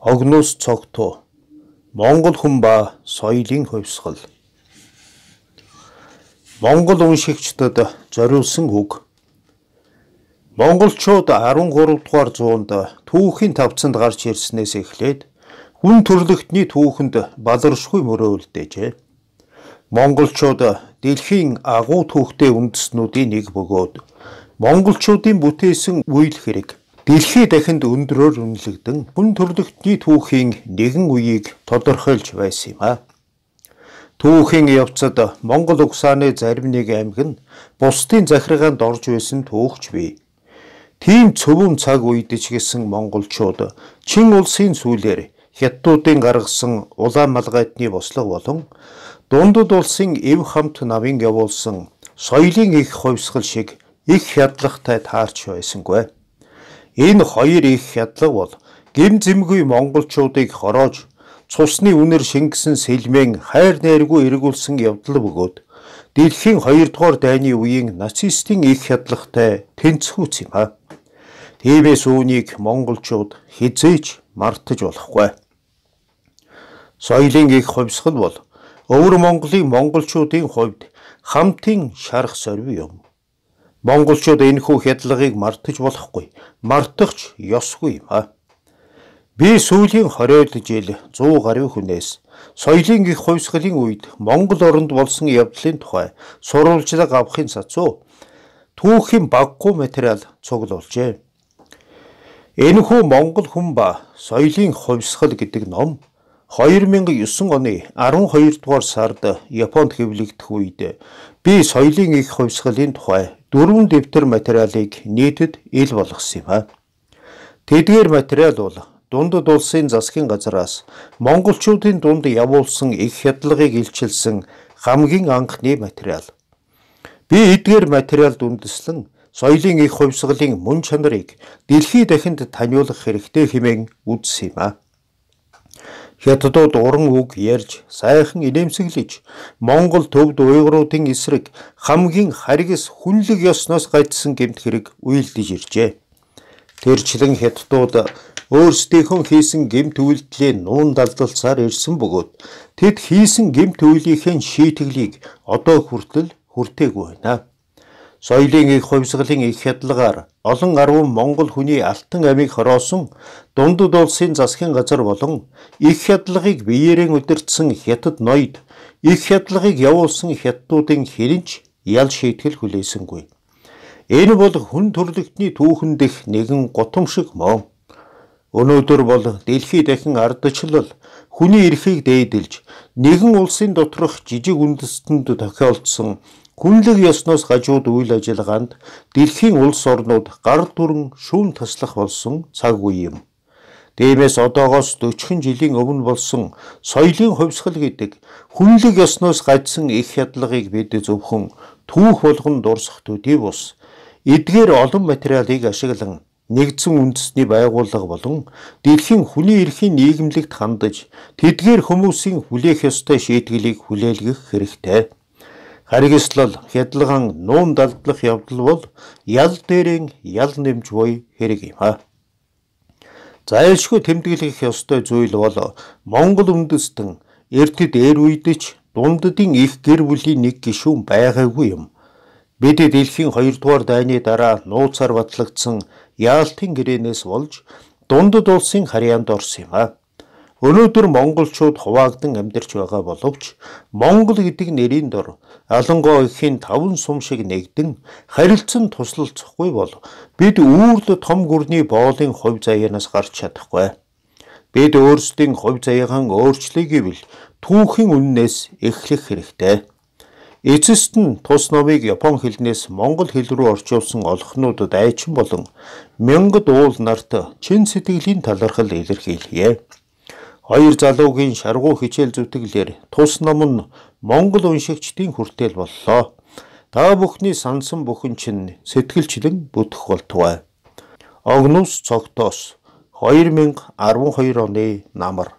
Огноос цогтуу. Монгол хүн ба соёлын хувьсгал. Монгол уншигчдад зориулсан үг. Монголчууд 13 дугаар зуунд түүхийн тавцанд гарч ирснээс эхлээд хүн төрлөختний түүхэнд баларшгүй мөрөөөлдөжээ. Монголчууд дэлхийн агуу түүхтэй үндэснүүдийн нэг бөгөөд монголчуудын бүтээсэн үйл хэрэг Дэлхий дахинд өндрөөр үнэлэгдэн хүн төрөлхтний түүхийн нэгэн үеийг тодорхойлж байсан юм а. Түүхийн явцад Монгол угсааны зарим нэг аймаг нь бусдын захиргаанд орж байсан түүхч бий. Тийм цөвөн цаг үед ч гэсэн монголчууд Чин улсын сүүлээр хятадуудын гаргасан улаан малгайтны бослого болон дундад улсын эв хамт намын явуулсан соёлын их хувьсгал шиг их хядлахтай таарч байсангүй. Энэ хоёр их хядлага бол гим зэмгүй монголчуудыг хороож цусны үнээр шингэсэн сэлмэн хайр нэргүй эргүүлсэн явдал бөгөөд дэлхийн 2 дугаар дайны үеийн нацистийн их хядлагтай тэнцвүүц юм аа. Тиймээс үүнийг монголчууд хизээч мартаж болохгүй. Соёлын их хувьсгал бол өвөр Монголын монголчуудын хувьд хамтын шарах сорви юм. Монголчууд энэхүү хядлагыг мартаж болохгүй. Мартахч ёсгүй юм аа. Би сүүлийн 20 жил 100 гаруй хүнээс соёлын гих хувьсгалын үед Монгол оронд болсон явдлын тухай сурвалжлаг авахын сацуу түүхийн баггүй материал цуглуулжээ. Энэхүү Монгол хүн ба соёлын хувьсгал гэдэг ном 2009 оны 12 дугаар сард Японд хэвлэгдэх үед би соёлын их хувьсгалын тухай дөрвөн дэвтэр материалыг нийтэд ил болгосон юм а. Тэдгээр материал бол дундад улсын засгийн газраас монголчуудын дунд явуулсан их хядлагыг илчилсэн хамгийн анхны материал. Би эдгээр материалд үндэслэн соёлын их хувьсгалын мөн чанарыг дэлхий дахинд таниулах хэрэгтэй хэмээн үзсэн юм а. Хятадууд уран үг ярьж, сайхан инээмсэглэж, Монгол төвд уйгуруудын эсрэг хамгийн харгис хүнлэг ёсноос гайдсан гэмт хэрэг үйлдэж иржээ. Тэрчлэн хятадууд өөрсдийнхөө хийсэн гэмт үйлдэлээ нуун далдалцаар ирсэн бөгөөд тэд хийсэн гэмт үйлийнхээ шийтгэлийг одоо хүртэл хүртээгүй байна соёлын их хувьсгалын их хядлагаар олон гаруй Монгол хүний алтан амийг хороосон дундад улсын засгийн газар болон их хядлагыг биеэрэн өдөртсөн хятад ноёд их хядлагыг явуулсан хятадуудын хэрэнч ял шийтгэл хүлээсэнгүй. Энэ бол хүн төрлөختний түүхэн дэх нэгэн гутам шиг мөн. Өнөөдөр бол дэлхий дахин ардчлал хүний эрхийг дээдэлж нэгэн улсын доторх жижиг үндэстэнд тохиолдсон Хүнлэг ёсноос хажууд үйл ажиллагаанд дэлхийн улс орнууд гар дүрэн шүүн таслах болсон цаг үе юм. Дээвээс одоогоос 40 жилийн өмнө болсон соёлын хувьсгал гэдэг хүнлэг ёсноос гадсан их хядлагыг бид зөвхөн түүх болгон дурсах төдий бус эдгээр олон материалыг ашиглан нэгдсэн үндэсний байгууллага болон дэлхийн хүний эрхийн нийгэмлэгт хандаж тэдгээр хүмүүсийн хүлээх ёстой шийтгэлийг хүлээлгэх хэрэгтэй. Харигслал хядлан нуун далдлах явдал бол ял дээрийн ял нэмж буй хэрэг юм аа. Зайлшгүй тэмдэглэх ёстой зүйл бол Монгол үндэстэн эрдэд эр үедч дунддын их гэр бүлийн нэг гишүүн байгаагүй юм. Бид дэлхийн 2 дугаар дайны дараа нууцаар батлагдсан Яалтын гэрээнээс болж дундд улсын харьяанд орсон юм аа. Өнөөдөр монголчууд хуваагдан амьдарч байгаа боловч Монгол гэдэг нэрийн дор ялангуяа ихийн таван сум шиг нэгдэн харилцан туслалцахгүй бол бид үүрл том гүрний боолын хувь заяанаас гарч чадахгүй. Бид өөрсдийн хувь заяахан өөрчлөе гэвэл түүхийн үннээс эхлэх хэрэгтэй. Эцэст нь тус номыг Япон хэлнээс Монгол хэл рүү орчуулсан олхнуудад айчин болон мянгад уул нарт чин сэтгэлийн талархал илэрхийлье. Хоёр залуугийн шаргуу хичээл зүтгэлээр тус ном нь Монгол уншигчдийн хүртэл боллоо. Та бүхний сансан бүхэн чинь сэтгэлчлэн бүтэх болтугай. Огнус цогтоос 2012 оны намар.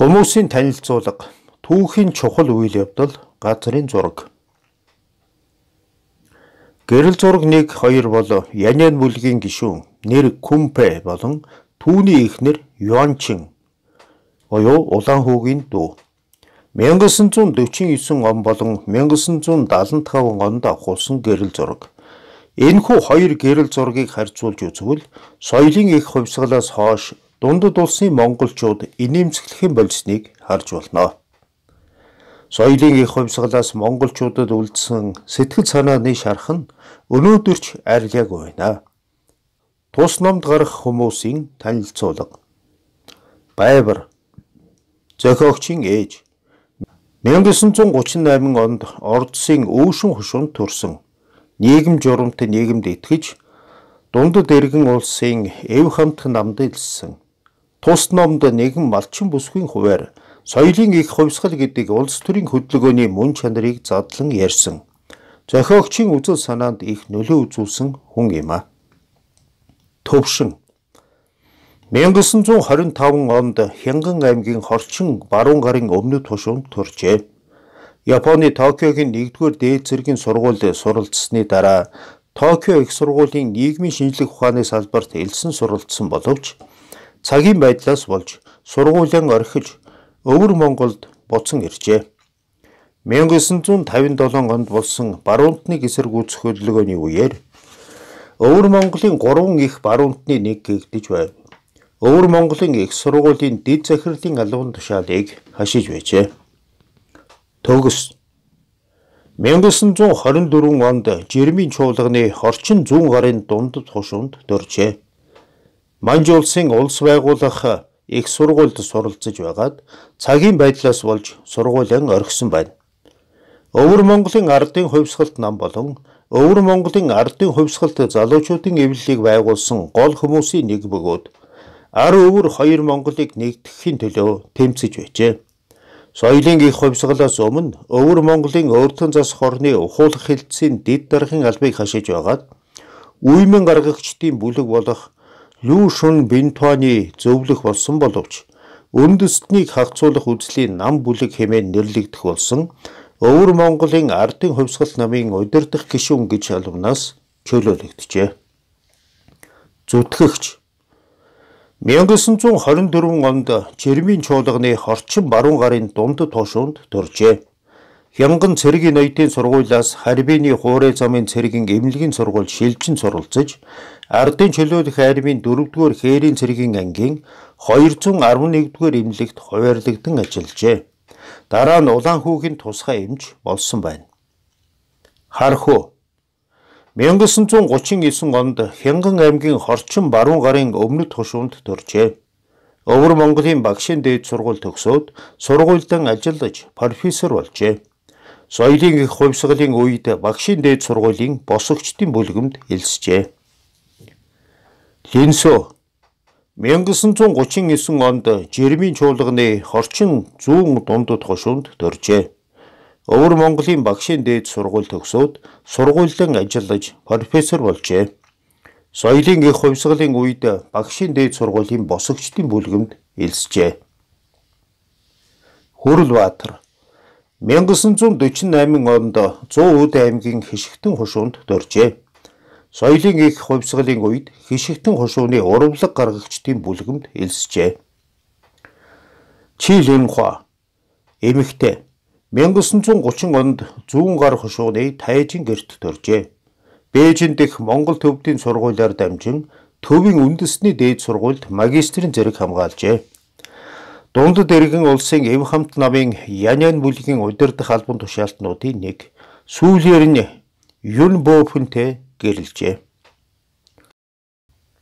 Хүмүүсийн танилцуулга, түүхийн чухал үйл явдал, газрын зураг. Гэрэл зураг 1 2 бол Янэн бүлгийн гишүүн нэр Күмпэ болон түүний эхнэр Юанчин буюу Улаан хүүгийн дүү. 1949 он болон 1975 онд авахулсан гэрэл зураг. Энэхүү хоёр гэрэл зургийг харьцуулж үзвэл соёлын их хувьсгалаас хойш дундад улсын монголчууд инээмсэглэхэн болсныг харж болно. Соёлын их хувьсгалаас монголчуудад үлдсэн сэтгэл санааны шарх нь өнөөдөрч арилгаагүй байна. Тус номд гарах хүмүүсийн танилцуулга Байбар зохиогчийн ээж 1938 онд Ордсын өвшин хушуунд төрсэн нийгэм журамтай нийгэмд итгэж дундад иргэн улсын эв хамт намд илсэн. Тус номд нэгэн малчин бүсгүй хуваар соёлын их хувьсгал гэдэг улс төрийн хөдөлгөөний мөн чанарыг задлан ярьсан. Зохиогчийн үзэл санаанд их нөлөө үзүүлсэн хүн юм а. Төвшин 1925 онд Хянган аймгийн Хорчин Баруун гарын өмнөд тушуунд төржээ. Японы Токиогийн 1-р дээд зэргийн сургуульд суралцсны дараа Токио их сургуулийн нийгмийн шинжлэх ухааны салбарт элсэн суралцсан боловч цагийн байдлаас болж сургуулийн орхиж өвөр Монголд буцан иржээ. 1957 онд болсон баруунтны эсэргүүцэх хөдөлгөөний үеэр өвөр Монголын 3 их баруунтны нэг гэгдэж байв. Өвөр Монголын их сургуулийн дэд захирлын алуун тушаалыг хашиж байжээ. Төгс 1924 онд Жермийн чуулганы хорчин зүүн гарын дунд тушуунд дөржээ. Манж улсын улс байгуулах их сургуульд суралцж байгаад цагийн байдлаас болж сургуулийн орхисон байна. Өвөр Монголын ардын хувьсгалт нам болон Өвөр Монголын ардын хувьсгалт залуучуудын эвлэлийг байгуулсан гол хүмүүсийн нэг бөгөөд ар өвөр хоёр Монголыг нэгтгэхийн төлөө тэмцэж байжээ. Соёлын их хувьсгалаас өмнө өвөр Монголын өөртөн зас хорны ухуулах хилцээний дид даргын албыг хашиж байгаад үеийн гаргагчдын бүлэг болох Лүү шүн Бинтуаны зөвлөх болсон боловч үндэстнийг хагцуулах үзлийн нам бүлэг хэмээн нэрлэгдэх болсон өвөр Монголын ардын хувьсгал намын удирдах гишүүн гэж албанаас чөлөөлөгджээ. Зүтгэгч 1924 онд Жермийн чуулганы орчин баруун гарын дунд тоошуунд төржээ. Хямган цэргийн ноёдын сургуулиас Харбины хуурай замын цэргийн эмнэлгийн сургууль шилжин суралцж Ардын чөлөөлөх армийн 4-р хээрийн цэргийн ангийн 211-р эмнэлэгт хуваарлагдан ажиллажээ. Дараа нь улаан хүүхийн тусгай эмч болсон байна. Хархуу 1939 онд Хянган аймгийн Хорчин Баруун гарын өмнөд хушуунд төржээ. Өвөр Монголын багшийн дээд сургууль төгсөөд сургуульдан ажиллаж профессор болжээ. Соёлын их хувьсгалын үед багшийн дээд сургуулийн босогчдын бүлгэмд элсжээ. Линсо 1939 онд Жермийн чуулганы Хорчин зүүн дундад хушуунд төржээ. Өвөр Монголын багшийн дээд сургууль төгсөөд сургуулийн ажиллаж профессор болжээ. Соёлын их хувьсгалын үед багшийн дээд сургуулийн босөгчдийн бүлгэмд элсжээ. Хүрл Баатар 1948 онд 100 үд аймгийн хишгтэн хушуунд дөржээ. Соёлын их хувьсгалын үед хишгтэн хушууны урамлаг гаргагчдын бүлгэмд элсжээ. Чилэнхуа эмэгтэй 1930 онд зүүн гар хошууны Тайжин герт төржээ. Бээжин дэх Монгол төвдийн сургуулиар дамжин төвийн үндэсний дээд сургуульд магистрийн зэрэг хамгаалжээ. Дундад эргэн улсын эв хамт намын Янян бүлгийн удирдах албан тушаалтнуудын нэг сүүлээр нь Юн Бофентэй гэрэлжээ.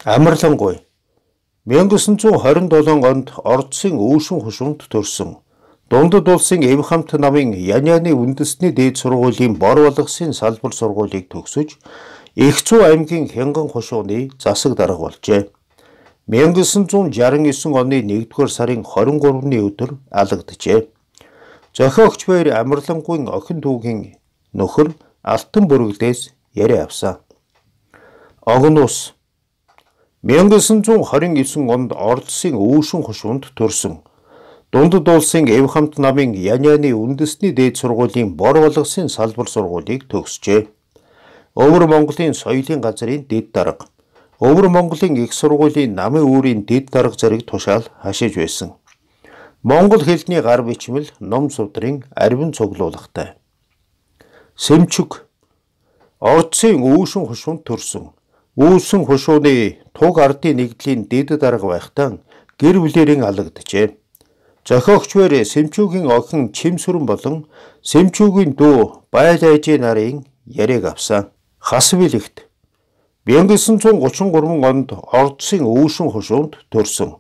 Амарлангуй 1927 онд Ордсын Өвшин хушуунд төрсөн Дундад улсын Эвхамт намын Яняны үндэсний дээд сургуулийн бор болгосын салбар сургуулийг төгсөж Эхцүү аймгийн Хянган хошууны засаг дарга болжээ. 1969 оны 1-р сарын 23-ны өдөр алагджээ. Зохиогч бээр Амарлангуйн охин дүүгийн нөхөр Алтан бүргэлээс яриа авсан. Огнус 1929 онд Ордсын Өвшин хошуунд төрсөн Дундад улсын Эв хамт намын Яняны үндэсний дээд сургуулийн бор болгосын салбар сургуулийг төгсжээ. Өвөр Монголын соёлын газрын дэд дарга Өвөр Монголын их сургуулийн намын үүрийн дэд дарга зэрэг тушаал хашиж байсан. Монгол хэлний гар бичмэл ном судрын арвин цуглуулгатай. Сэмчүг Орцын үүшин хушуунд төрсөн. Үүсэн хушууны туг ардын нэгдлийн дэд дарга байхдаа гэр бүлэрийн алагджээ. Зохиогчвэр Сэмчүүгийн охин Чимсүрэн болон Сэмчүүгийн дүү Байл айжийн нарын яриаг авсан. Хасвилэгт 1933 онд Ордсын өвшин хушуунд төрсөн.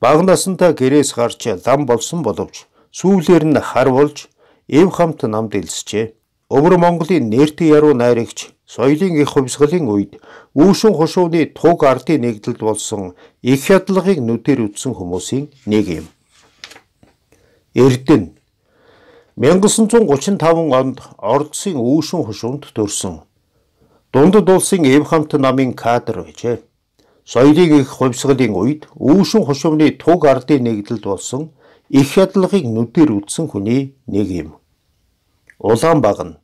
Баг насандаа гэрээс гарч лам болсон боловч сүүлээр нь хар болж эв хамт намд элсжээ. Өвөр Монголын нэрт яруу найрагч соёлын их хувьсгалын үед өвшин хушууны туг ардын нэгдэлд болсон их ядлагыг нүдээр үтсэн хүмүүсийн нэг юм. Эрдэнэ 1935 онд Ордсын Үүшин хушуунд төрсөн. Дундад улсын Эв хамт намын кадр байжээ. Соёлын их хувьсгалын үед Үүшин хушууны туг ардын нэгдэлд болсон их ядлагыг нүдээр үзсэн хүний нэг юм. Улаан багна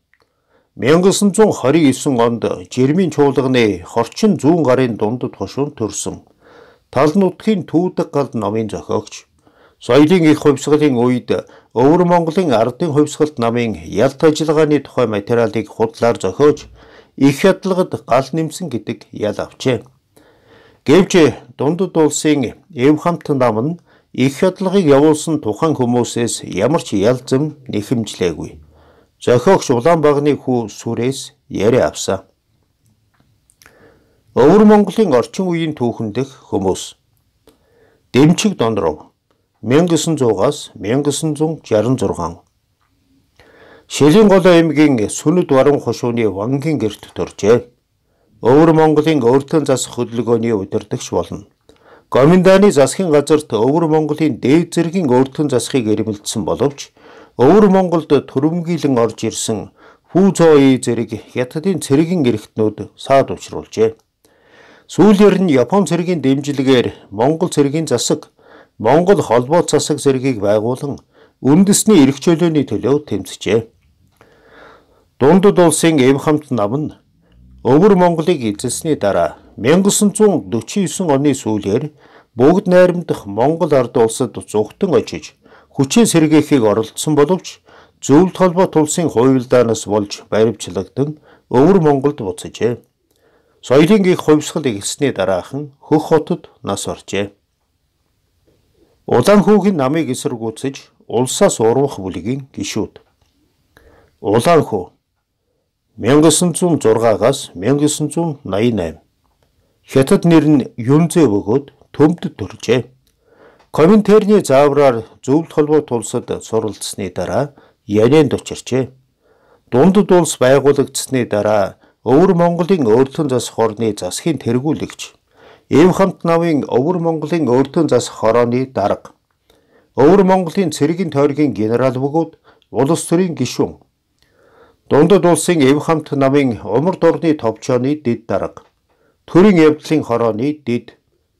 1929 онд Жирмийн чуулганы Хорчин зүүн гарын дундад хушуунд төрсөн. Тал нутгийн Түүдэг гал номын зохиогч Соёлын их хувьсгалын үед Өвөр Монголын ардын хувьсгалт намын ялт ажиллагааны тухай материалыг худлаар зохиож их хятлагад гал нэмсэн гэдэг ял авчээ. Гэвч дундад улсын эв хамт нам нь их хятлагыг явуулсан тухайн хүмүүсээс ямар ч ял зэм нэхэмжлээгүй. Зохиогч Улаанбаатарны хүү сүрээс яриа авсан. Өвөр Монголын орчин үеийн түүхэндх хүмүүс Дэмчиг Дондров 1900-аас 1966 Шилийн голоо аймгийн сүнэд баруун хошууны Вангийн герт төржээ. Өвөр Монголын өөртөө засах хөдөлгөөний удирдагч болно. Гоминданы засгийн газарт Өвөр Монголын дээд зэргийн өөртөө засхийг эрмэлдсэн боловч Өвөр Монголд төрөмгийлэн орж ирсэн Фүүзои зэрэг хятадын цэргийн эрэгтнүүд саад учруулжээ. Сүүлээр нь Япон цэргийн дэмжлэгээр Монгол цэргийн засаг Монгол холбоо засаг зэргийг байгуулан үндэсний эрх чөлөөний төлөө тэмцжээ. Дундад улсын эм хамт нам нь Өвөр Монголыг эзэлсэний дараа 1949 оны сүүлээр бүгд найрамдах Монгол ард улсад зүгтэн очиж хүчин сэргээхийг оролдсон боловч зөвлөлт холбоо тулсын хувилдаанаас болж баримтлагдсан өвөр Монголд буцажээ. Соёлын их хувьсгал эхэлсний дараахан хөх хотод нас оржээ. Улаан хүүхэн намыг эсэргүүцэж улсаас урвах бүлгийн гишүүд. Улаан хүү 1906-аас 1988 хятад нэр нь Юнзэ бөгөөд төмдөд төржээ. Коминтерны заавраар зөвлөлт холбоот улсад суралцсны дараа Янинд очирчээ. Дундад улс байгуулагдсны дараа Өвөр Монголын өөрлөн засах орны засгийн тэргүүлэгч Ийм хамт навын Өвөр Монголын өртөн зас хорооны дарга. Өвөр Монголын цэргийн тойргийн генерал бөгөөд улс төрийн гишүүн. Дундад улсын эв хамт намын умар дурны товчооны дэд дарга. Төрийн явдлын хорооны дэд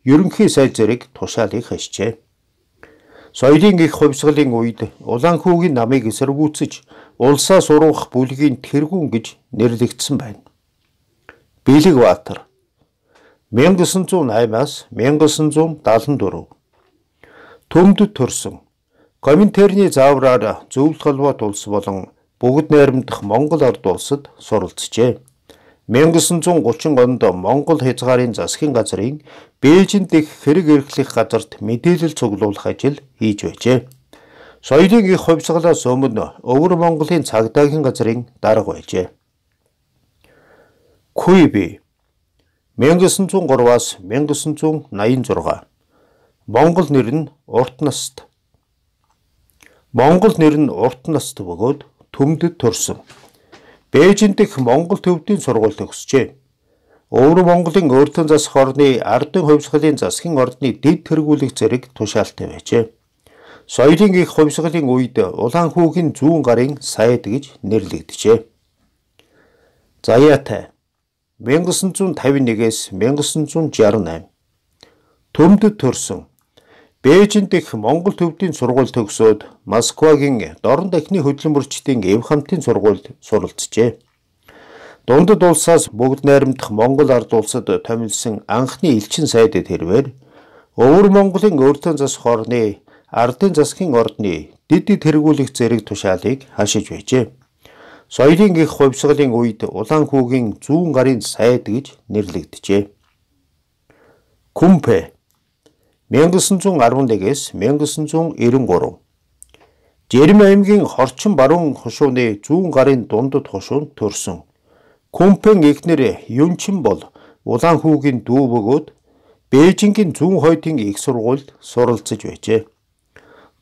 ерөнхий сайд зэрэг тушаалыг хашжээ. Соёлын их хувьсгалын үед улаан хүүгийн намыг эсэргүүцэж улсаа сурвах бүлгийн тэргүүн гэж нэрлэгдсэн байна. Билэг Баатар 1910 1908-аас 1974 төмдөд төрсөн Коминтерны заавраар зөвлөх холбоот улс болон бүгд найрамдах Монгол орд улсад суралцжээ. 1930 онд Монгол хязгаарын засгийн газрын Бээжин дэх хэрэг эрхлэх газарт мэдээлэл цуглуулах ажил хийж байжээ. Соёлын их хувьсгалаас өмнө Өвөр Монголын цагдаагийн газрын дарга байжээ. Куйби 1903-аас 1986 Монгол нэр нь урт наст. Монгол нэр нь урт наст бөгөөд төмдөд төрсөн. Бээжин дэх Монгол төвдийн сургуульд төгсжээ. Өвөр Монголын өөртөө засах орны ардын хувьсгалын засгийн ордны дэд тэргүүлэх зэрэг тушаалтай байжээ. Соёлын их хувьсгалын үед улаан хүүгийн зүүн гарын сайд гэж нэрлэгдэжээ. Заяатай 1951-ээс 1968 төмдөд төрсөн Бээжин дэх Монгол төвдийн сургууль төгсөөд Москвагийн Дорн дахны хөдөлмөрчдийн эв хамтын сургуульд суралцжээ. Дундад улсаас бүгд найрамдах Монгол ард улсад томилсон анхны элчин сайдэд хэрвээр өвөр Монголын өөртөө засах орны ардын засгийн ордны дид дид тэргүүлэх зэрэг тушаалыг хашиж байжээ. Соёлын гих хувьсгалын үед улаан хүүгийн зүүн гарын сайд гэж нэрлэгдэжээ. Күмпэ 1911-с 1993 Жэрэм аймгийн Хорчин баруун хошууны зүүн гарын дундад хошуунд төрсөн. Күмпэн эхнэр Юнчин бол улаан хүүгийн дүү бөгөөд Бээжингийн зүүн хойдын их сургуульд суралцж байжээ.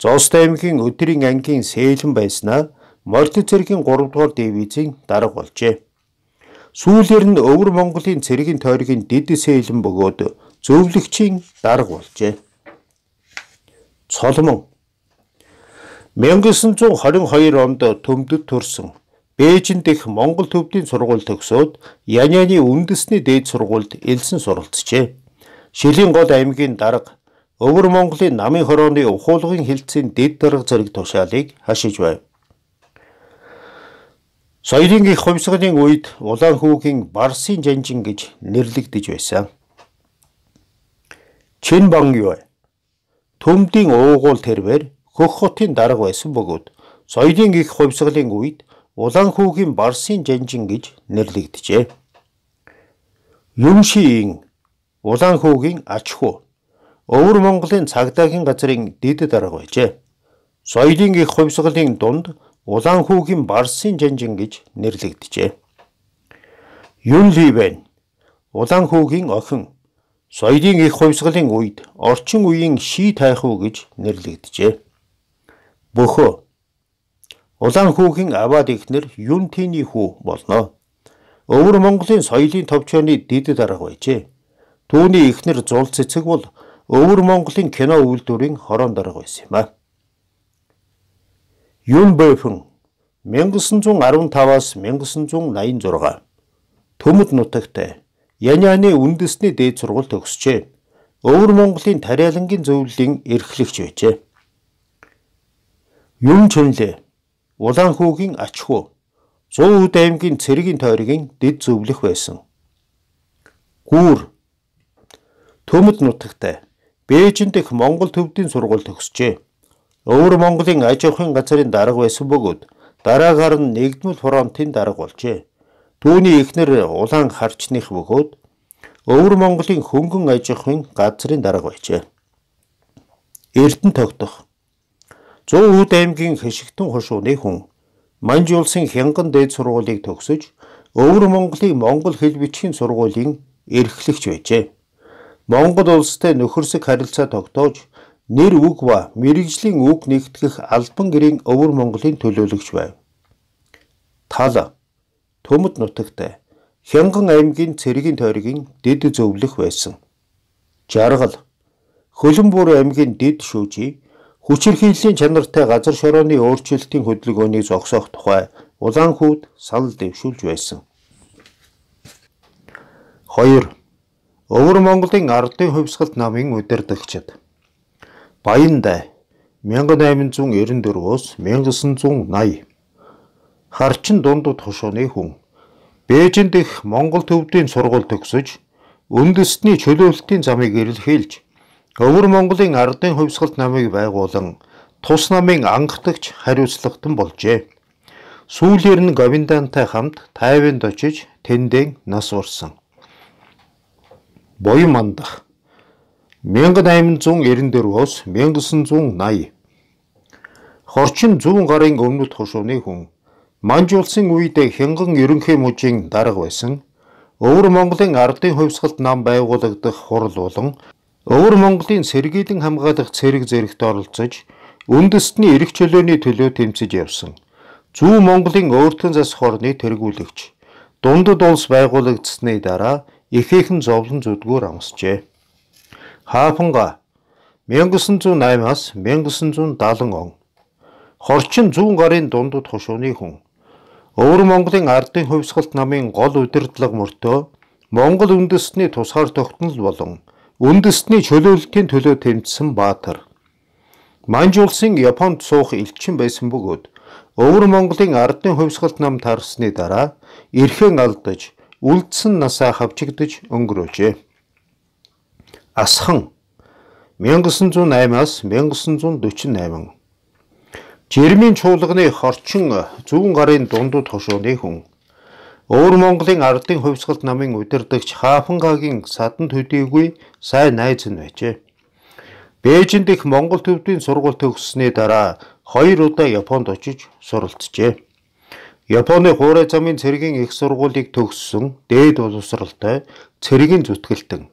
Зоостой аймгийн Өдрийн ангийн сээлэн байснаа Морьтны цэргийн 3 дугаар дивизийн дарга болжээ. Сүүлээр нь Өвөр Монголын цэргийн тойргийн дэд сэлэн бөгөөд зөвлөгчийн дарга болжээ. Цолмон 1922 онд төмдөд төрсөн Бээжин дэх Монгол төвдийн сургууль төгсөөд Яняны үндэсний дээд сургуульд элсэн суралцжээ. Шилийн гол аймгийн дарга Өвөр Монголын намын хорооны ухуулгын хилцээний дэд дарга зэрэг тушаалыг хашиж байв. Соёлын их хувьсгалын үед улаан хүүгийн Барсын жанжин гэж нэрлэгдэж байсан. Чин бон юу? Төмдийн уугуул тэрвэр хөх хотын дарга байсан бөгөөд соёлын их хувьсгалын үед улаан хүүгийн Барсын жанжин гэж нэрлэгдэжээ. Юмшийн улаан хүүгийн ач хүү Өвөр Монголын цагдаагийн газрын дэд дарга байжээ. Соёлын их хувьсгалын дунд улаан хүүгийн барсын жанжин гэж нэрлэгдэжээ. Юн Ливэн улаан хүүгийн охин соёлын их хувьсгалын үед орчин үеийн ший тайхуу гэж нэрлэгдэжээ. Бөхөө улаан хүүгийн аваад ихнэр юн тиний хүү болно. Өвөр Монголын соёлын төвчөөний дэд дарга байжээ. Түүний ихнэр зул цэцэг бол Өвөр Монголын кино үйлдвэрийн хорон дарга байсан юм аа. Юнбэйхэн 1915-аас 1986 Төмөд нутагт Яняны үндэсний дээд сургуульд төгсчээ. Өвөр Монголын тариалангийн зөвлөлийн эрхлэгч байжээ. Юм чөнлээ. Улаан хүүгийн ач хүү. Зуун үд аймгийн цэргийн тойргийн дэд зөвлөх байсан. Гүүр Төмөд нутагт Бээжин дэх Монгол төвдийн сургууль төгсчээ. Өвөр Монголын аж ахуйн газрын дарга байсан бөгөөд дараагаар нь нэгдмэл хураамтын дарга болжээ. Түүний эхнэр улаан харчных бөгөөд Өвөр Монголын хөнгөн аж ахуйн газрын дарга байжээ. Эрдэнэ тогтох. Зүүн Үд аймгийн Хэшигтэн хошууны хүн Манж улсын Хянган дээд сургуулийг төгсөж Өвөр Монголын Монгол хэл бичгийн сургуулийн эрхлэгч байжээ. Монгол улстай нөхөрсөг харилцаа тогтоож нэр үг ба мэрэгжлийн үг нэгтгэх албан гэрийн өвөр Монголын төлөөлөгч байв. Тал Төмөд нутагт Хянган аймгийн цэргийн тойргийн дэд зөвлөх байсан. Жаргал Хөлбөмбөр аймгийн дэд шүүжи хүчирхийллийн чанартай газар шорооны өөрчлөлтийн хөдөлгөөнийг зогсоох тухай улаан хүүд санал дэвшүүлж байсан. 2. Өвөр Монголын ардын хувьсгалт намын удирдагчид Баяндай 1894-өөс 1980 харчин дундууд хошооны хүн Бээжинд их Монгол төвдийн сургууль төгсөж үндэсний чөлөөлтийн замыг эрэлхийлж өвөр Монголын ардын хувьсгалт намыг байгуулан тус намын анхдагч хариуцлагатан болжээ. Сүүлээр нь Говиндантай хамт Тайванд очиж тэндээ нас урсан. Боян мандах 1894-оос 1980 Хорчин зүүн гарын өмнөд хушууны хүн Манж улсын үед хянган ерөнхий мужийн дарга байсан. Өвөр Монголын ардын хувьсгалт нам байгуулагдах хурл болон Өвөр Монголын сэргийлэн хамгаалах цэрэг зэрэгт оролцож үндэстний эрх чөлөөний төлөө тэмцэж явсан. Зүүн Монголын өөртгөн засах орны тэргүүлэгч дундад улс байгуулагдсны дараа ихээхэн зовлон зүдгүүр амсжээ. Хаафанга 1908-аас 1970 он хорчин зүүн гарын дундууд хошууны хүн Өвөр Монголын ардын хувьсгалт намын гол удирдлага мөртөө Монгол үндэстний тусгаар тогтнол болон үндэстний чөлөөлөлтийн төлөө тэмцсэн баатар. Манж улсын Японд суух элчин байсан бөгөөд Өвөр Монголын ардын хувьсгалт нам тарсны дараа эрхэн алдаж, үлдсэн насаа хавчигдаж өнгөрөөжээ. Асхан 1908-аас 1948 Жирмийн чуулганы хорчин зүүн гарын дундууд хошууны хүн Өвөр Монголын ардын хувьсгалт намын удирдагч Хаафангагийн садан төдийгүй сайн найз нь байжээ. Бээжинд их Монгол төвдийн сургууль төгссөний дараа хоёр удаа Японд очиж суралцжээ. Японы хуурай замын цэргийн их сургуулийг төгссөн дээд боловсралтай цэргийн зүтгэлтэн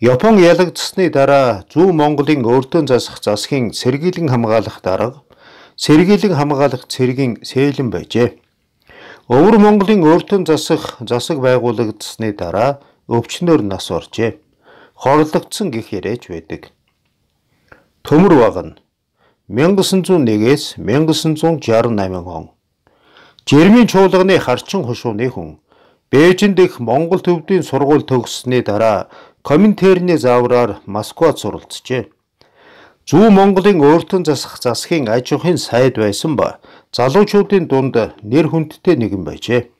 Япон ялагдсны дараа Зүүн Монголын өрдөн засах засгийн сэргийлэн хамгаалах дарга сэргийлэн хамгаалах цэргийн сээлэн байжээ. Өвөр Монголын өрдөн засах засаг байгуулагдсны дараа өвчнөр нас оржээ. Хорлогдсон гих ярэж байдаг. Төмөр багна 1901-ээс 1968 он. Жермийн чуулганы харчин хушууны хүн Бээжинд их Монгол төвдийн сургууль төгссөний дараа Коминтерны заавраар Москвад суралцжээ. Зүүн Монголын өөртөн засах засгийн аж ахуйн сайд байсан ба залуучуудын дунд нэр хүндтэй нэгэн байжээ.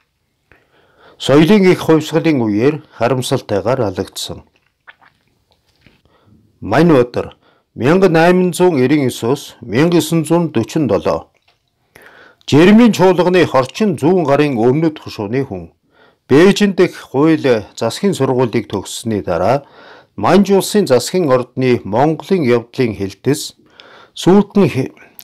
Соёлын их хувьсгалын үеэр харамсалтайгаар алагдсан. Мань өдөр 1899-с 1947 Жермийн чуулганы хорчин зүүн гарын өмнөд хушууны хүн Бээжин дэх хууль засгийн сургуулийг төгссөний дараа Манж улсын засгийн ордны Монголын явдлын хилтэс сүүлд нь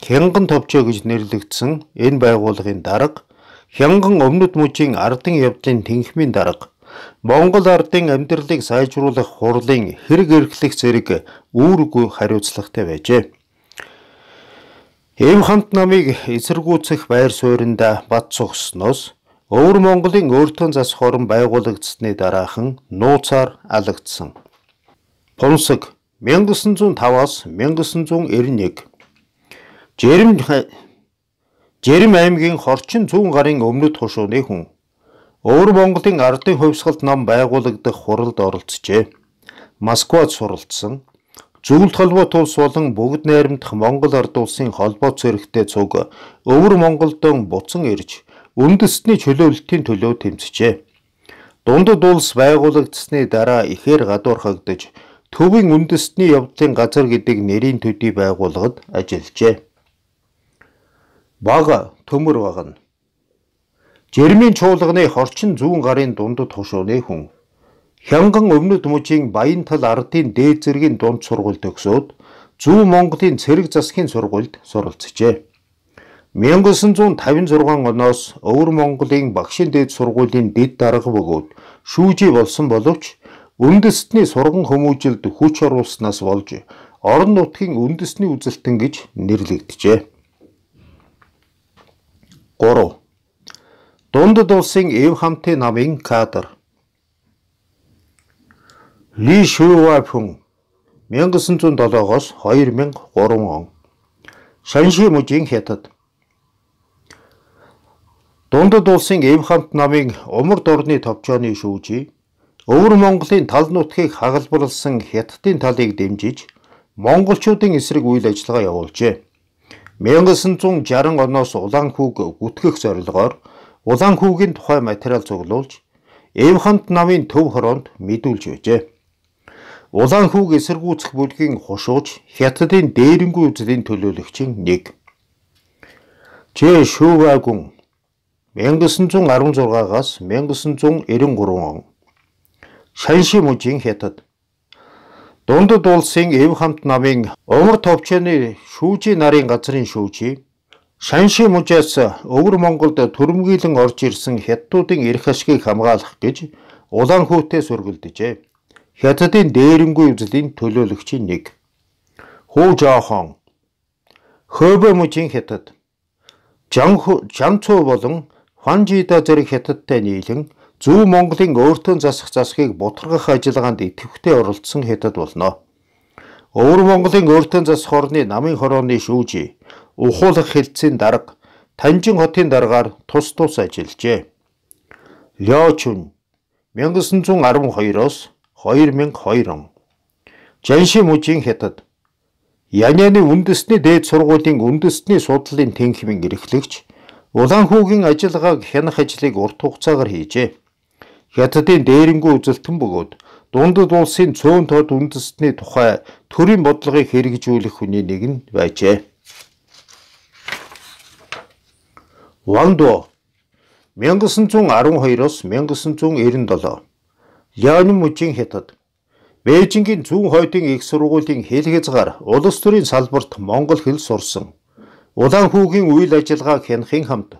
Хянган товчоо гэж нэрлэгдсэн энэ байгууллагын дарга Хянган өмнөд мужийн ардын явдлын тэнхмийн дарга Монгол ардын амьдралыг сайжруулах хурлын хэрэг эрхлэх зэрэг үүрэг хариуцлагатай байжээ. Эм хамт намыг эсэргүүцэх байр сууринда бат цогсноос Өвөр Монголын өөртөө засах орн байгуулагдсны дараахан нууцаар алагдсан. Пунсаг 1905-аас 1991 Жэрэм Жэрэм аймгийн Хорчин Зүүн гарын өмнөд хушууны хүн Өвөр Монголын ардын хувьсгалт ном байгуулагдах хуралд оролцжээ. Москвад суралцсан. Зөвлөлт холбоот улс болон бүгд найрамдах Монгол ард улсын холбооц зэрэгтэй цуг Өвөр Монголд буцан ирж үндэстний чөлөөлөлтийн төлөө тэмцжээ. Дундад улс байгуулагдсны дараа ихээр гадуурхагдж төвийн үндэстний явдлын газар гэдэг нэрийн төдий байгууллагад ажиллажээ. Бага төмөр багна. Жермийн чуулганы хорчин зүүн гарын дундад хушууны хүн. Хянган өвнөд мужийн Баянтал ардын дээд зэргийн дунд сургуульд өгсөд Зүүн Монголын цэрэг засгийн сургуульд суралцжээ. 1956 оноос Өвөр Монголын Багшийн дээд сургуулийн дэд дарга бөгөөд шүүжи болсон боловч үндэстний сурган хүмүүжилд хүч оруулснаас болж орон нутгийн үндэсний үзэлтэн гэж нэрлэгдэжээ. 3. Дундад улсын эв хамтын намын кадр Ли Шүвайфун 1907-оос 2003 он Шанши мужийн хятад Дундад улсын Эв хамт намын умар дурны товчооны шүүжи Өвөр Монголын тал нутгийг хагалбарлсан Хятадын талыг дэмжиж монголчуудын эсрэг үйл ажиллагаа явуулжээ. 1960 оноос Улаан хүүг гүтгэх зорилгоор Улаан хүүгийн тухай материал цуглуулж Эв хамт намын төв хороонд мэдүүлж байжээ. Улаан хүүг эсэргүүцэх бүлгийн хушууч Хятадын дээрэнгүй үзлийн төлөөлөгчийн нэг. Жэ Шүүвагүн 1916-аас 1993 он Шанши мужийн хятад Дундад улсын Эв хамт намын Умар товчны Шүүжи нарын газрын шүүжи Шанши мужаас Өвөр Монголд төрөмгийлэн орж ирсэн хятадуудын эрх ашгийг хамгаалах гэж улаан хүүтээс үргэлдэжээ. Хятадын дээрэнгүй үзлийн төлөөлөгчийн нэг Хүү Жаахон Хөөбө мужийн хятад Жанцуу болон Хонжида зэрэг хятадтай нийлэн Зүү Монголын өөртөө засах засгийг бутаргах ажиллагаанд идэвхтэй оролцсон хятад болно. Өвөр Монголын өөртөө засах орны намын хорооны шүүжи ухуулах хэлтсийн дарга Танжин хотын даргаар тус тус ажиллажээ. Лёчүн 1912-оос 2002 он. Жанши мужийн хятад Яняны үндэсний дээд сургуулийн үндэсний судлалын тэнхимийн эрхлэгч Улаан хүүгийн ажиллагааг хянах ажлыг урт хугацаагаар хийжээ. Хятадын дээрэнгүй үзэлтэн бөгөөд дундад улсын цөөн тод үндэстний тухай төрийн бодлогыг хэрэгжүүлэх хүний нэг нь байжээ. Вандо 1912-оос 1997 Лянин мужийн хятад Бээжингийн зүүн хойдын их сургуулийн хэл хязгаар улс төрийн салбарт монгол хэл сурсан Улаан хүүгийн үйл ажиллагаа хянахын хамт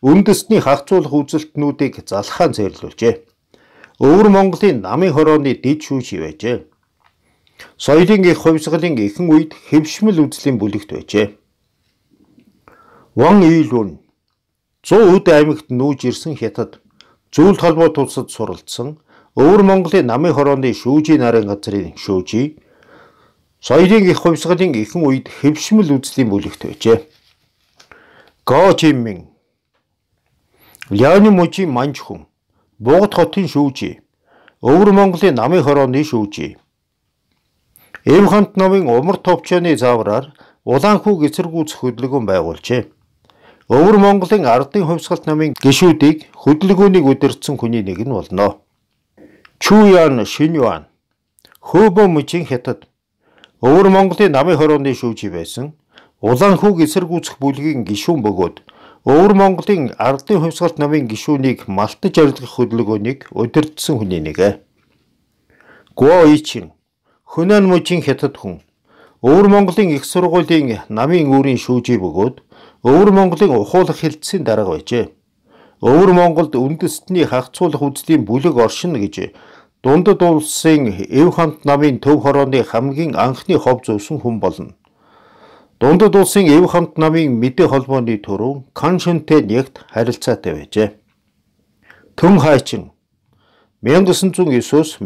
үндэсний хагцуулах үзэлтнүүдийг залхаан цэрлүүлжээ. Өвөр Монголын намын хорооны дид шүүш ивэжээ. Соёлын их хувьсгалын ихэн үед хэвшмэл үзлийн бүлэгт байжээ. Ван Ийлүн 100 үд аймагт нүүж ирсэн хятад зүйл толгой тулсад суралцсан өвөр Монголын намын хорооны шүүжийн нарын газрын шүүжий соёлын их хувьсгалын ихэн үед хэвшмэл үзлийн бүлэгт байжээ. Го Жиммин Яны мужи манж хүн Бугад хотын шүүжи Өвөр Монголын намын хорооны шүүжи Эм ханд намын умар товчооны заавраар Улаанхүү эсэргүүцэх хөдөлгөөн байгуулжээ. Өвөр Монголын ардын хувьсгалт намын гишүүдийг хөдөлгөөнийг үдирдсэн хүний нэг нь болно. Чуян Шинюан Хөөбө мужийн хятад Өвөр Монголын намын хорооны шүүжи байсан улаан хүүг эсэргүүцэх бүлгийн гишүүн бөгөөд Өвөр Монголын ардын хувьсгалт намын гишүүнийг малтаж арилгах хөдөлгөөнийг удирдсан хүний нэг. Гуоичин Хөнөн мужийн хятад хүн. Өвөр Монголын их сургуулийн намын өөрийн шүүжээ бөгөөд Өвөр Монголын ухуулах хилцээний дарга байжээ. Өвөр Монголд үндэстний хагцуулах үзлийн бүлэг оршин гэж дундад улсын эв хамт намын төв хорооны хамгийн анхны хов зөвсөн хүн болно. Дундад улсын эв хамт намын мэдээ холбооны төрөв Коншентэй нэгт харилцаатай байжээ. Түн хайчин 1909-1997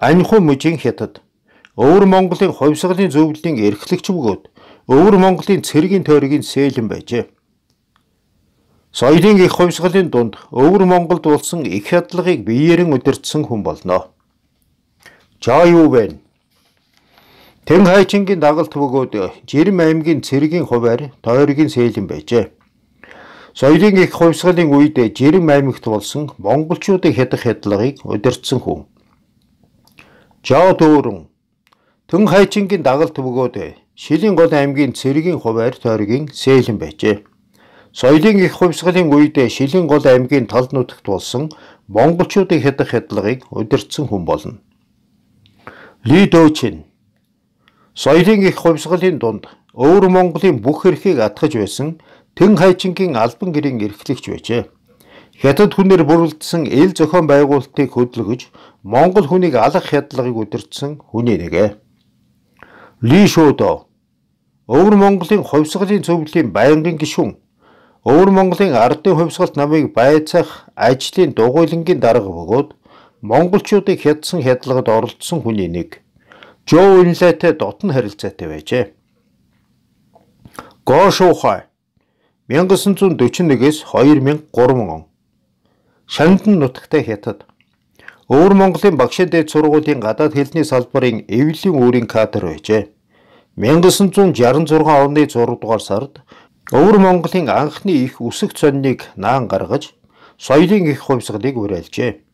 Анхуу мужийн хятад Өвөр Монголын хувьсгалын зөвлөлийн эрхлэгч бөгөөд Өвөр Монголын цэргийн тойргийн сээлэн байжээ. Соёлын их хувьсгалын дунд Өвөр Монголд улсын их хядлагыг биеэрэн удирдсан хүн болно. Жаа юу байна? Тэн хайчингийн дагалт бөгөөд Жирэм аймгийн цэргийн хуваар тойргийн сээлэн байжээ. Соёлын их хувьсгалын үед Жирэм аймагт болсон монголчуудын хядах хядлагыг удирдсан хүн. Жоо дүүрэн Тэн хайчингийн дагалт бөгөөд Шилийн гол аймгийн цэргийн хуваар тойргийн сээлэн байжээ. Соёлын их хувьсгалын үед Шилийн гол аймгийн талд нутагт болсон монголчуудын хядах хядлагыг удирдсан хүн болно. Ли Дөөчин Соёлын их хувьсгалын дунд өвөр Монголын бүх эрхийг атгаж байсан Тэн хайчингийн албан гэрийн эрхлэгч байжээ. Хятад хүнээр бүрэлдсэн ил зохион байгуулалтыг хөдөлгөж Монгол хүнийг алах хядлагыг өдөртсөн хүний нэгэ. Ли Шуудо өвөр Монголын хувьсгалын зөвлөлийн байнгын гишүүн өвөр Монголын ардын хувьсгалт намыг байцаах ажлын дугуйлангийн дарга бөгөөд монголчуудыг хядсан хядлагад оролцсон хүний нэг. Жо Уинлетэй дотн харилцаатай байжээ. Го Шухай 1941-с 2003 он Шандан нутагтай хятад Өвөр Монголын багшийн дээд сургуулийн гадаад хэлний салбарын эвлэлийн өөрийн кадр байжээ. 1966 оны 6 дугаар сард Өвөр Монголын анхны их үсэг цонныг наан гаргаж соёлын их хувьсгалыг уриалжээ.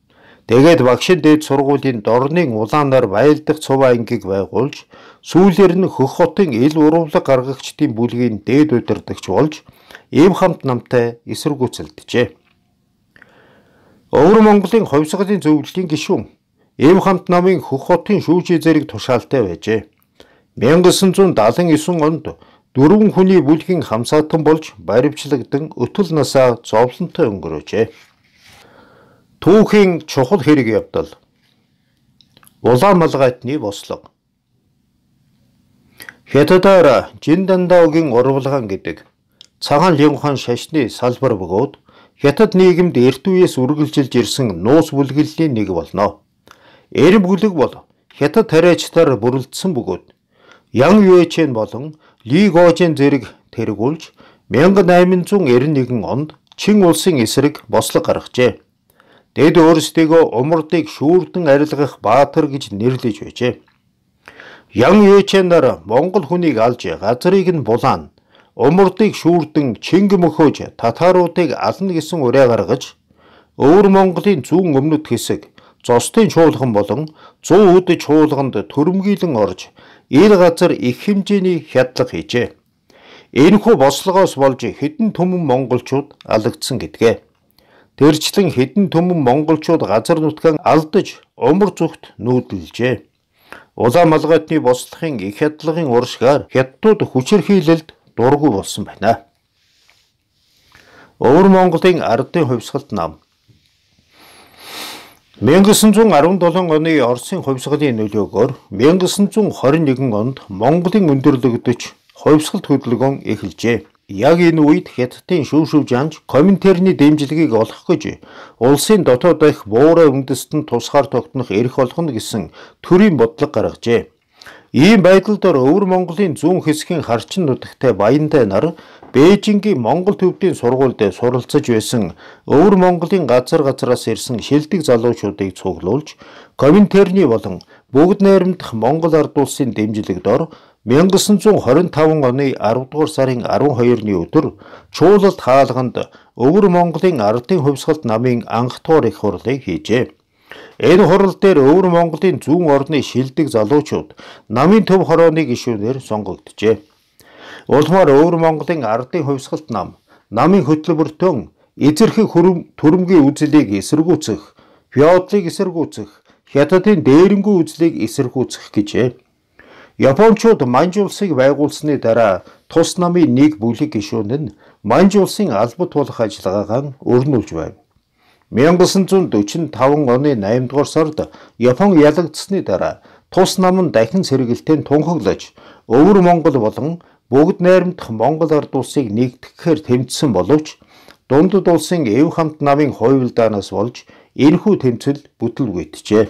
Тэгээд багшин дээд сургуулийн дорны улаанаар баялдах цуваа ангийг байгуулж сүүлээр нь хөх хотын ил уруулга гаргагчдын бүлгийн дээд удирдагч болж ийм хамт намтай эсэргүүцэлдэжээ. Өвөр Монголын ховьсгалын зөвлөлийн гишүүн ийм хамт намын хөх хотын шүүжи зэрэг тушаалтай байжээ. 1979 онд дөрвөн хүний бүлгийн хамсаатан болж баривчлагдсан өтөл насаа зовлонтой өнгөрөөжээ. Түүхийн чухал хэрэг явдал. Улаан малгайтны бослого. Хятадаар Жиндандаугийн урвалгаан гэдэг цагаан лингхон шашны салбар бөгөөд Хятад нийгэмд эрт үеэс үргэлжилж ирсэн нууц бүлгэллийн нэг болно. Эрэм бүлэг бол Хятад тариачдаар бүрэлдсэн бөгөөд Ян Юэчэн болон Ли Гожэн зэрэг тэргүүлж 1891 онд Чин улсын эсрэг бослог гаргажээ. Дэд өөрсдийгөө умардыг шүүрдэн арилгах баатар гэж нэрлэж байжээ. Ян Юучэн нар Монгол хүнийг алж газрыг нь булаана. Умардыг шүүрдэн чинг мөхөөж татаруудыг ална гэсэн ураа гаргаж өвөр Монголын зүүн өмнөд хэсэг Зостын чуулган болон зүүн үдэж чуулганд төрөмгийлэн орж ил газар их хэмжээний хядлага хийжээ. Энэхүү бослогоос болж хэдэн түмэн монголчууд алагдсан гэдгээ. Тэрчлэн хэдэн төмөн монголчууд газар нутгаан алдаж умар зүгт нүүдлжээ. Улаан малгайтны бослохын их хятадлагын уршгаар хятадууд хүчирхийлэлд дургу болсон байна. Өвөр Монголын ардын хувьсгалт нам 1917 оны Оросын хувьсгалын нөлөөгөөр 1921 онд Монголын өндөрлөгдөж хувьсгалт хөдөлгөөн эхэлжээ. Яг энэ үед Хятадын шүүшүүж амж коминтерны дэмжлэгийг олох гэж улсын дотоод их буурай үндэстэнд тусгаар тогтнох эрх олгоно гэсэн төрийн бодлого гаргажээ. Ийм байдлаар өвөр Монголын зүүн хэсгийн харчин нутагтай Баянтай нар Бээжингийн Монгол төвдийн сургуульд суралцж байсан өвөр Монголын газар газраас ирсэн шилдэг залуучуудыг цуглуулж коминтерны болон бүгд найрамдах Монгол ард улсын дэмжлэгдор 1925 оны 10 дугаар сарын 12-ны өдөр Чуулалт хаалганд Өвөр Монголын Ардын хувьсгалт намын анхдугаар их хурлыг хийжээ. Энэ хурал дээр Өвөр Монголын зүүн орны шилдэг залуучууд намын төв хорооны гишүүнээр сонгогджээ. Улмаар Өвөр Монголын Ардын хувьсгалт нам намын хөтөлбөртөн эзэрхэг төрөмгийн үзлийг эсэргүүцэх, феодлыг эсэргүүцэх, хятадын дээрэнгүй үзлийг эсэргүүцэх гэжээ. Япончууд Манж улсыг байгуулсны дараа тус намын нэг бүлэг гишүүн нь Манж улсын албад болох ажиллагаагаа өргнүүлж байв. 1945 оны 8 дугаар сард Япон ялагдсны дараа тус нам нь дахин сэргэлтэн тунхаглаж өвөр Монгол болон бүгд найрамдах Монгол ард улсыг нэгтгэхээр тэмцсэн боловч дундад улсын эв хамт намын хойвилдаанаас болж энэхүү тэмцэл бүтэлгүйтэжээ.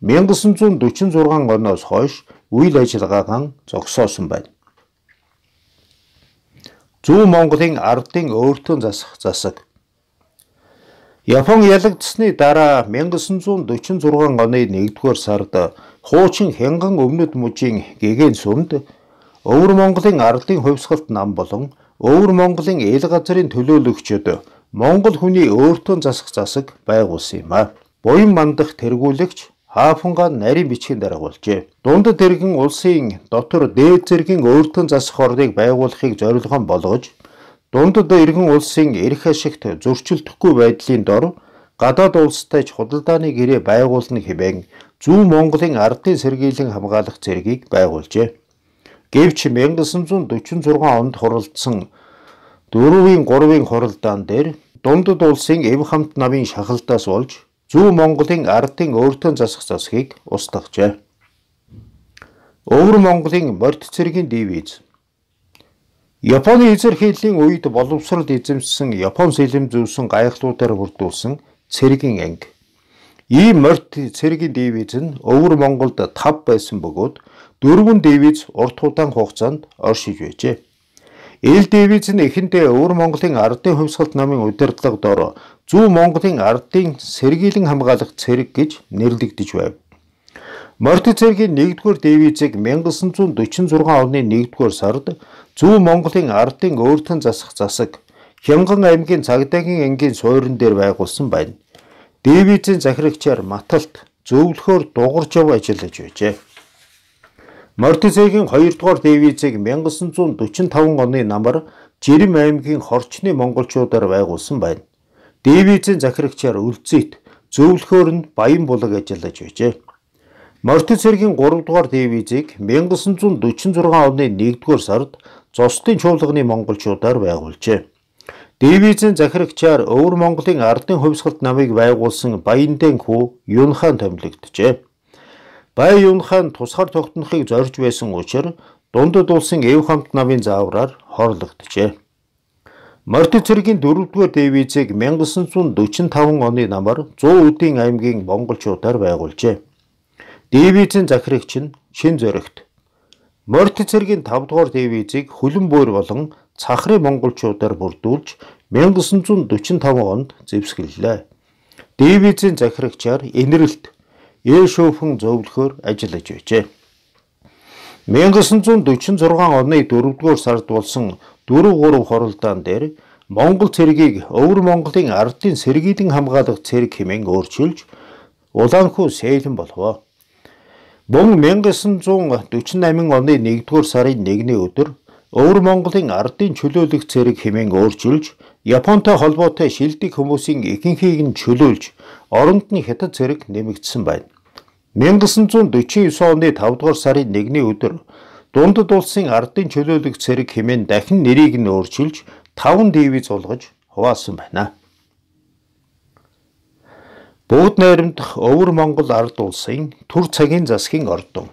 1946 оноос хойш үйл ажиллагаагаа зогсоосон байна. Зүүн Монголын ардын өөртөө засах засаг. Япон ялагдсны дараа 1946 оны 1-р сард хуучин хянган өмнөд мужийн гэгэн сүмд Өвөр Монголын ардын хувьсгалт нам болон Өвөр Монголын ил газрын төлөөлөгчд Монгол хүний өөртөө засах засаг байгуулсан юм а. Буян мандах тэргүүлэгч Хаафунга нарийн бичгийн дарга болжээ. Дунд тэрэгэн улсын дотор дээд зэргийн өөртөө засах орныг байгуулахыг зорилгоон болгож дундд иргэн улсын эрх ашигт зөрчилдөхгүй байдлын дор гадаад улстай ч худалдааны гэрээ байгуулна хэмээн Зүүн Монголын ардын сэргийлэн хамгаалах зэргийг байгуулжээ. Гэвч 1946 онд хуралдсан 4-ийн 3-ийн хуралдаан дээр дундд улсын эв хамт намын шахалтаас болж Зүү Монголын ардын өөртөө засах засгийг устгажээ. Өвөр Монголын морд цэргийн дивиз Японы эзэрхийллийн үед боловсрол эзэмшсэн Япон сэлэм зүүсэн гайхлуудаар бүрдүүлсэн цэргийн анги. Ийм морд цэргийн дивиз нь өвөр Монголд 5 байсан бөгөөд дөрвөн дивиз урт удаан хугацаанд оршиж байжээ. Ил Дэвиз нь эхэндээ Өвөр Монголын ардын хувьсгалт намын удирдлага дор Зүү Монголын ардын сэргийлэн хамгаалах цэрэг гэж нэрлэгдэж байв. Морти цэргийн 1-р Дэвизийг 1946 оны 1-р сард Зүү Монголын ардын өөртгөн засах засаг Хямган аймгийн Цагдаагийн ангийн суурин дээр байгуулсан байна. Дэвизийн захирагчаар Маталт зөвлөхөр дугарч ав ажиллаж байжээ. Мортисегийн 2 дугаар дивизийг 1945 оны намар Жирэм аймгийн хорчны монголчуудаар байгуулсан байна. Дивизийн захирагчаар Үлзийт зөвлөхөр нь Баян булаг ажиллаж байжээ. Мортисергийн 3 дугаар дивизийг 1946 оны 1-р сард Зостын чуулганы монголчуудаар байгуулжээ. Дивизийн захирагчаар Өвөр Монголын Ардын хувьсгалт намыг байгуулсан Баяндэн хүү Юнхан томилогджээ бай юунхаа тусгаар тогтнохыг зорж байсан учраас дундад улсын Эв хамт намын заавраар хорлогдожээ. Морд цэргийн 4-р дивизийг 1945 оны намар 100 үдийн аймгийн монголчуудаар байгуулжээ. Дивизийн захирагч нь шин зөрөгт. Морд цэргийн 5-р дивизийг хөлн бүр болон цахрын монголчуудаар бүрдүүлж 1945 онд зэвсгэллээ. Дивизийн захирагчаар инэрэлт Ешөфөн зөвлөхөөр ажиллаж байжээ. 1946 оны 4-р сард болсон 4-3 хоролдаан дээр Монгол цэргийг Өвөр Монголын ардын сэргийлэн хамгаалах цэрэг хэмээн өөрчилж Улаанхүү Сейлэн болов. Мөн 1948 оны 1-р сарын 1-ний өдөр Өвөр Монголын ардын чөлөөлөх цэрэг хэмээн өөрчилж Японтай холбоотой шилдэг хүмүүсийн ихэнхийг нь чөлөөлж оронд нь хятад зэрэг нэмэгдсэн байна. 1949 оны 5 дугаар сарын 1-ний өдөр дундад улсын ардын чөлөөлөх цэрэг хэмээн дахин нэрийг нь өөрчилж 5 дивиз болгож хуваасан байна. Бүгд найрамдах Өвөр Монгол ард улсын төр цагийн засгийн ордон.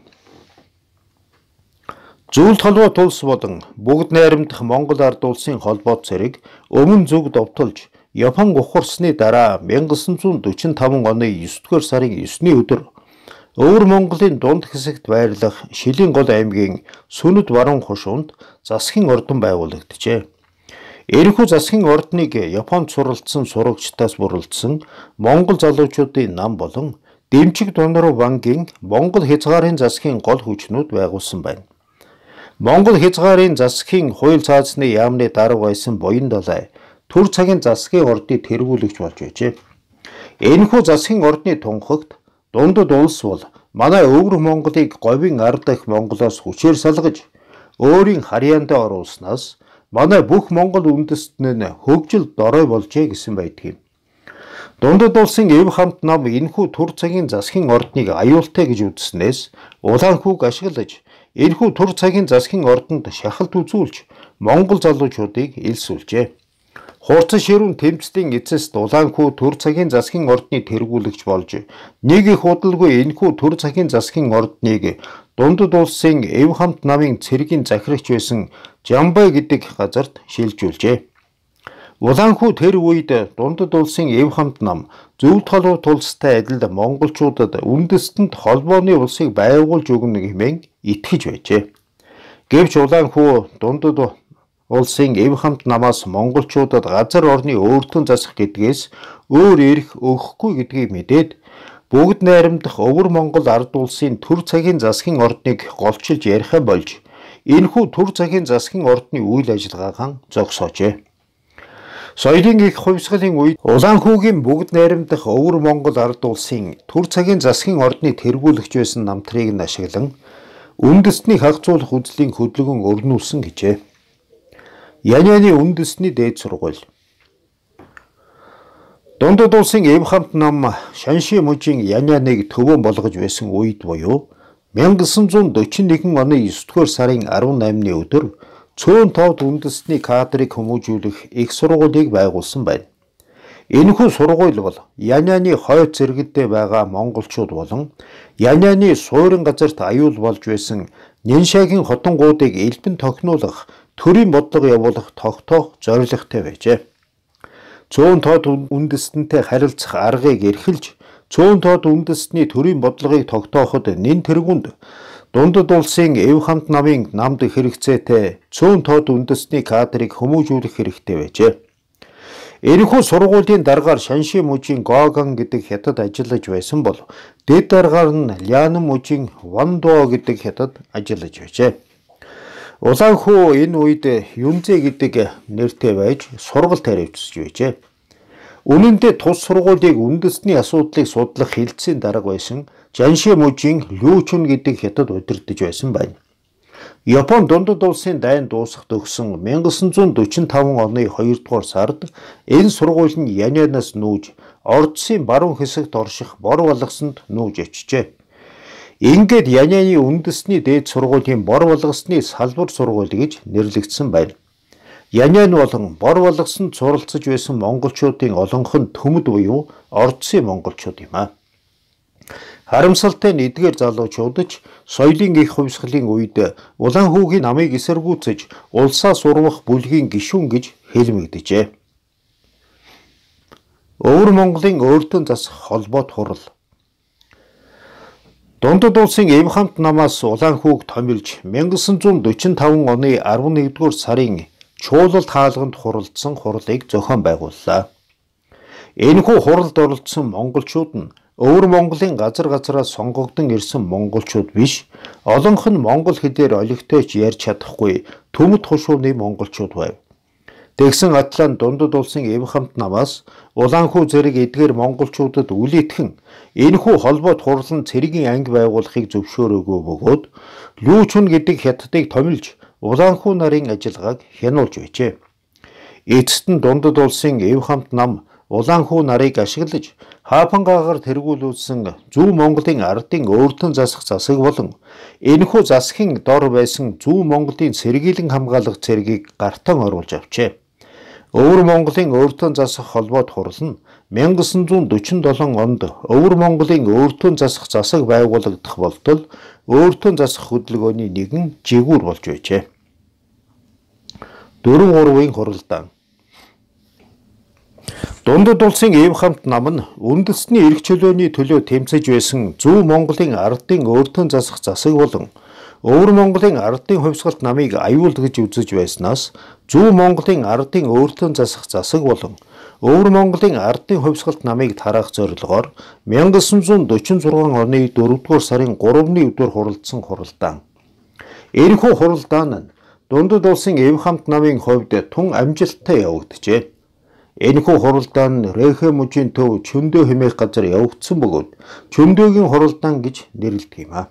Зүйл толгой тулс болон бүгд найрамдах Монгол ард улсын холбоо цэрэг өмнө зүг довтолж Япон ухарсны дараа 1945 оны 9-р сарын 9-ний өдөр Өвөр Монголын дунд хэсэгт байрлах Шилийн гол аймгийн Сүнэд Баруун хушуунд засгийн ордон байгуулагджээ. Эрхүү засгийн ордныг Японд суралцсан сурагчдаас бүрэлдсэн Монгол залуучуудын нам болон Дэмчиг Дунруу банкийн Монгол хязгаарын засгийн гол хүчнүүд байгуулсан байна. Монгол хязгаарын засгийн хууль цаазны яамны дарга байсан Буян Далай төр цагийн засгийн ордыг тэргүүлэгч болж байжээ. Энэхүү засгийн ордны тунхагт Дундад улс бол манай өвөр Монголыг говийн ард их Монголоос хүчээр салгаж өөрийн харьяанда оруулснаас манай бүх Монгол үндэстэн нь хөгжил дорой болжээ гэсэн байдгийг. Дундад улсын эв хамт нам энхүү төр цагийн засгийн ордныг аюултай гэж үзснээс улаан хүүг ашиглаж энхүү төр цагийн засгийн ордонд шахалт үзүүлж Монгол залуучуудыг илсүүлжээ. Хурцан ширүүн тэмцлийн эцэст Улаанхүү төр цагийн засгийн ордны тэргүүлэгч болж нэг их удалгүй энэхүү төр цагийн засгийн ордныг дундад улсын эв хамт намын цэргийн захирагч байсан Жамбай гэдэг газарт шилжүүлжээ. Улаанхүү тэр үед дундад улсын эв хамт нам зөвд холбоо тулстай адил монголчуудад үндэстэнд холбооны улсыг байгуулж өгнө хэмээн итгэж байжээ. Гэвч Улаанхүү дундад улсын эв хамт намаас монголчуудад газар орны өөрлөлтөн засах гэдгээс өөр эрх өгөхгүй гэдгийг мэдээд бүгд найрамдах өвөр Монгол ард улсын төр цагийн засгийн ордныг голчилж ярихан болж энэхүү төр цагийн засгийн ордны үйл ажиллагаагаа зогсоожээ. Соёлын их хувьсгалын үед Улаан хүүгийн бүгд найрамдах өвөр Монгол ард улсын төр цагийн засгийн ордны тэргүүлэгч байсан намтрыг нь ашиглан үндэсний хагцуулах үзлийн хөдөлгөөн өргнүүлсэн гэжээ. Яняны үндэсний дээд сургууль. Дундад улсын Эвхамт нам Шанши мужийн Яняныг төвөө болгож байсан үед буюу 1941 оны 9-р сарын 18-ны өдөр Цөөн товд үндэсний кадрыг хүмүүжүүлэх их сургуулийг байгуулсан байна. Энэхүү сургууль бол Яняны хойд зэрэгдээ байгаа монголчууд болон Яняны суурин газарт аюул болж байсан Ниншагийн хотонгуудыг элбэн тохинулах төрийн бодлого явуулах тогтоох зорилготой байжээ. Цөөн тод үндэстэнтэй харилцах аргыг эрхэлж цөөн тод үндэстний төрийн бодлогыг тогтооход нэн тэргүнд дундад улсын эв хамт намын намд хэрэгцээтэй цөөн тод үндэстний кадрыг хүмүүжүүлэх хэрэгтэй байжээ. Энэхүү сургуулийн даргаар Шанши мужийн Гоган гэдэг хятад ажиллаж байсан бол дэд даргаар нь Лянн мужийн Вандоо гэдэг хятад ажиллаж байжээ. Улаан хүү энэ үед Юнзэ гэдэг нэртэй байж сургал тарьвчсэж байжээ. Үнэн дээр тус сургуулийг үндэсний асуудлыг судлах хилцээний дарга байсан Жанши мужийн Лючун гэдэг хятад удирдах байсан байна. Япон дундад улсын дайн дуусах төгсөн 1945 оны 2 дугаар сард энэ сургууль нь Янянаас нүүж Ордсын баруун хэсэгт орших бор болгосонд нүүж очижээ. Ингээд Яняны үндэсний дээд сургуулийн бор болгосны салбар сургууль гэж нэрлэгдсэн байна. Янян болон бор болгосон суралцж байсан монголчуудын олонх нь төмөд буюу ордсын монголчууд юм аа. Харамсалтай нь эдгээр залуучуудч соёлын их хувьсгалын үед улаан хүүгийн намыг эсэргүүцэж улсаа сурвах бүлгийн гишүүн гэж хэлмэгдэжээ. Өвөр Монголын өөртөө засах холбоот хурал Дундад улсын Эмхамт намаас улаан хүүг томилж 1945 оны 11-р сарын чуулалт хаалганд хуралдсан хурлыг зохион байгууллаа. Энэхүү хуралд оролцсон монголчууд нь өвөр Монголын газар газараа сонгогдсон ирсэн монголчууд биш, олонх нь монгол хэлээр олигтойч ярьж чадахгүй төмөд хушууны монголчууд байв. Тэгсэн атлан дундад улсын Эвхамт намаас Улаанхүү зэрэг эдгээр монголчуудад үл итгэн энэхүү холбоот хурлан цэргийн анги байгуулахыг зөвшөөрөөгөө бөгөөд Лүүчүн гэдэг хятадыг томилж Улаанхүү нарын ажиллагааг хянуулж байжээ. Эцэст нь дундад улсын Эвхамт нам Улаанхүү нарыг ашиглаж Хаафангаагаар тэргүүлүүлсэн Зүүн Монголын ардын өөртөн засах засаг болон энэхүү засгийн дор байсан Зүүн Монголын сэргийлэн хамгаалах зэргийг гартан оруулж авчээ. Өвөр Монголын өөртөө засах холбоод хурлан 1947 онд Өвөр Монголын өөртөө засах засаг байгуулагдах болтол өөртөө засах хөдөлгөөний нэгэн жигүүр болж байжээ. 4-3-ын хуралдаан Дундад улсын Ив хамт нам нь үндэсний эрх чөлөөний төлөө тэмцэж байсан Зүүн Монголын ардын өөртөө засах засаг болон Өвөр Монголын ардын хувьсгалт намыг аюул гэж үзэж байснаас Зүүн Монголын ардын өөртөө засах засаг болон Өвөр Монголын ардын хувьсгалт намыг тараах зорилгоор 1946 оны 4-р сарын 3-ны өдөр хуралдсан хуралдаан. Энэхүү хуралдаан нь дундад улсын эв хамт намын хувьд тун амжилттай явагджээ. Энэхүү хуралдаан Рэхэ мужийн төв Чөндөө хэмээх газар явагдсан бөгөөд Чөндөөгийн хуралдаан гэж нэрлэдэг юм аа.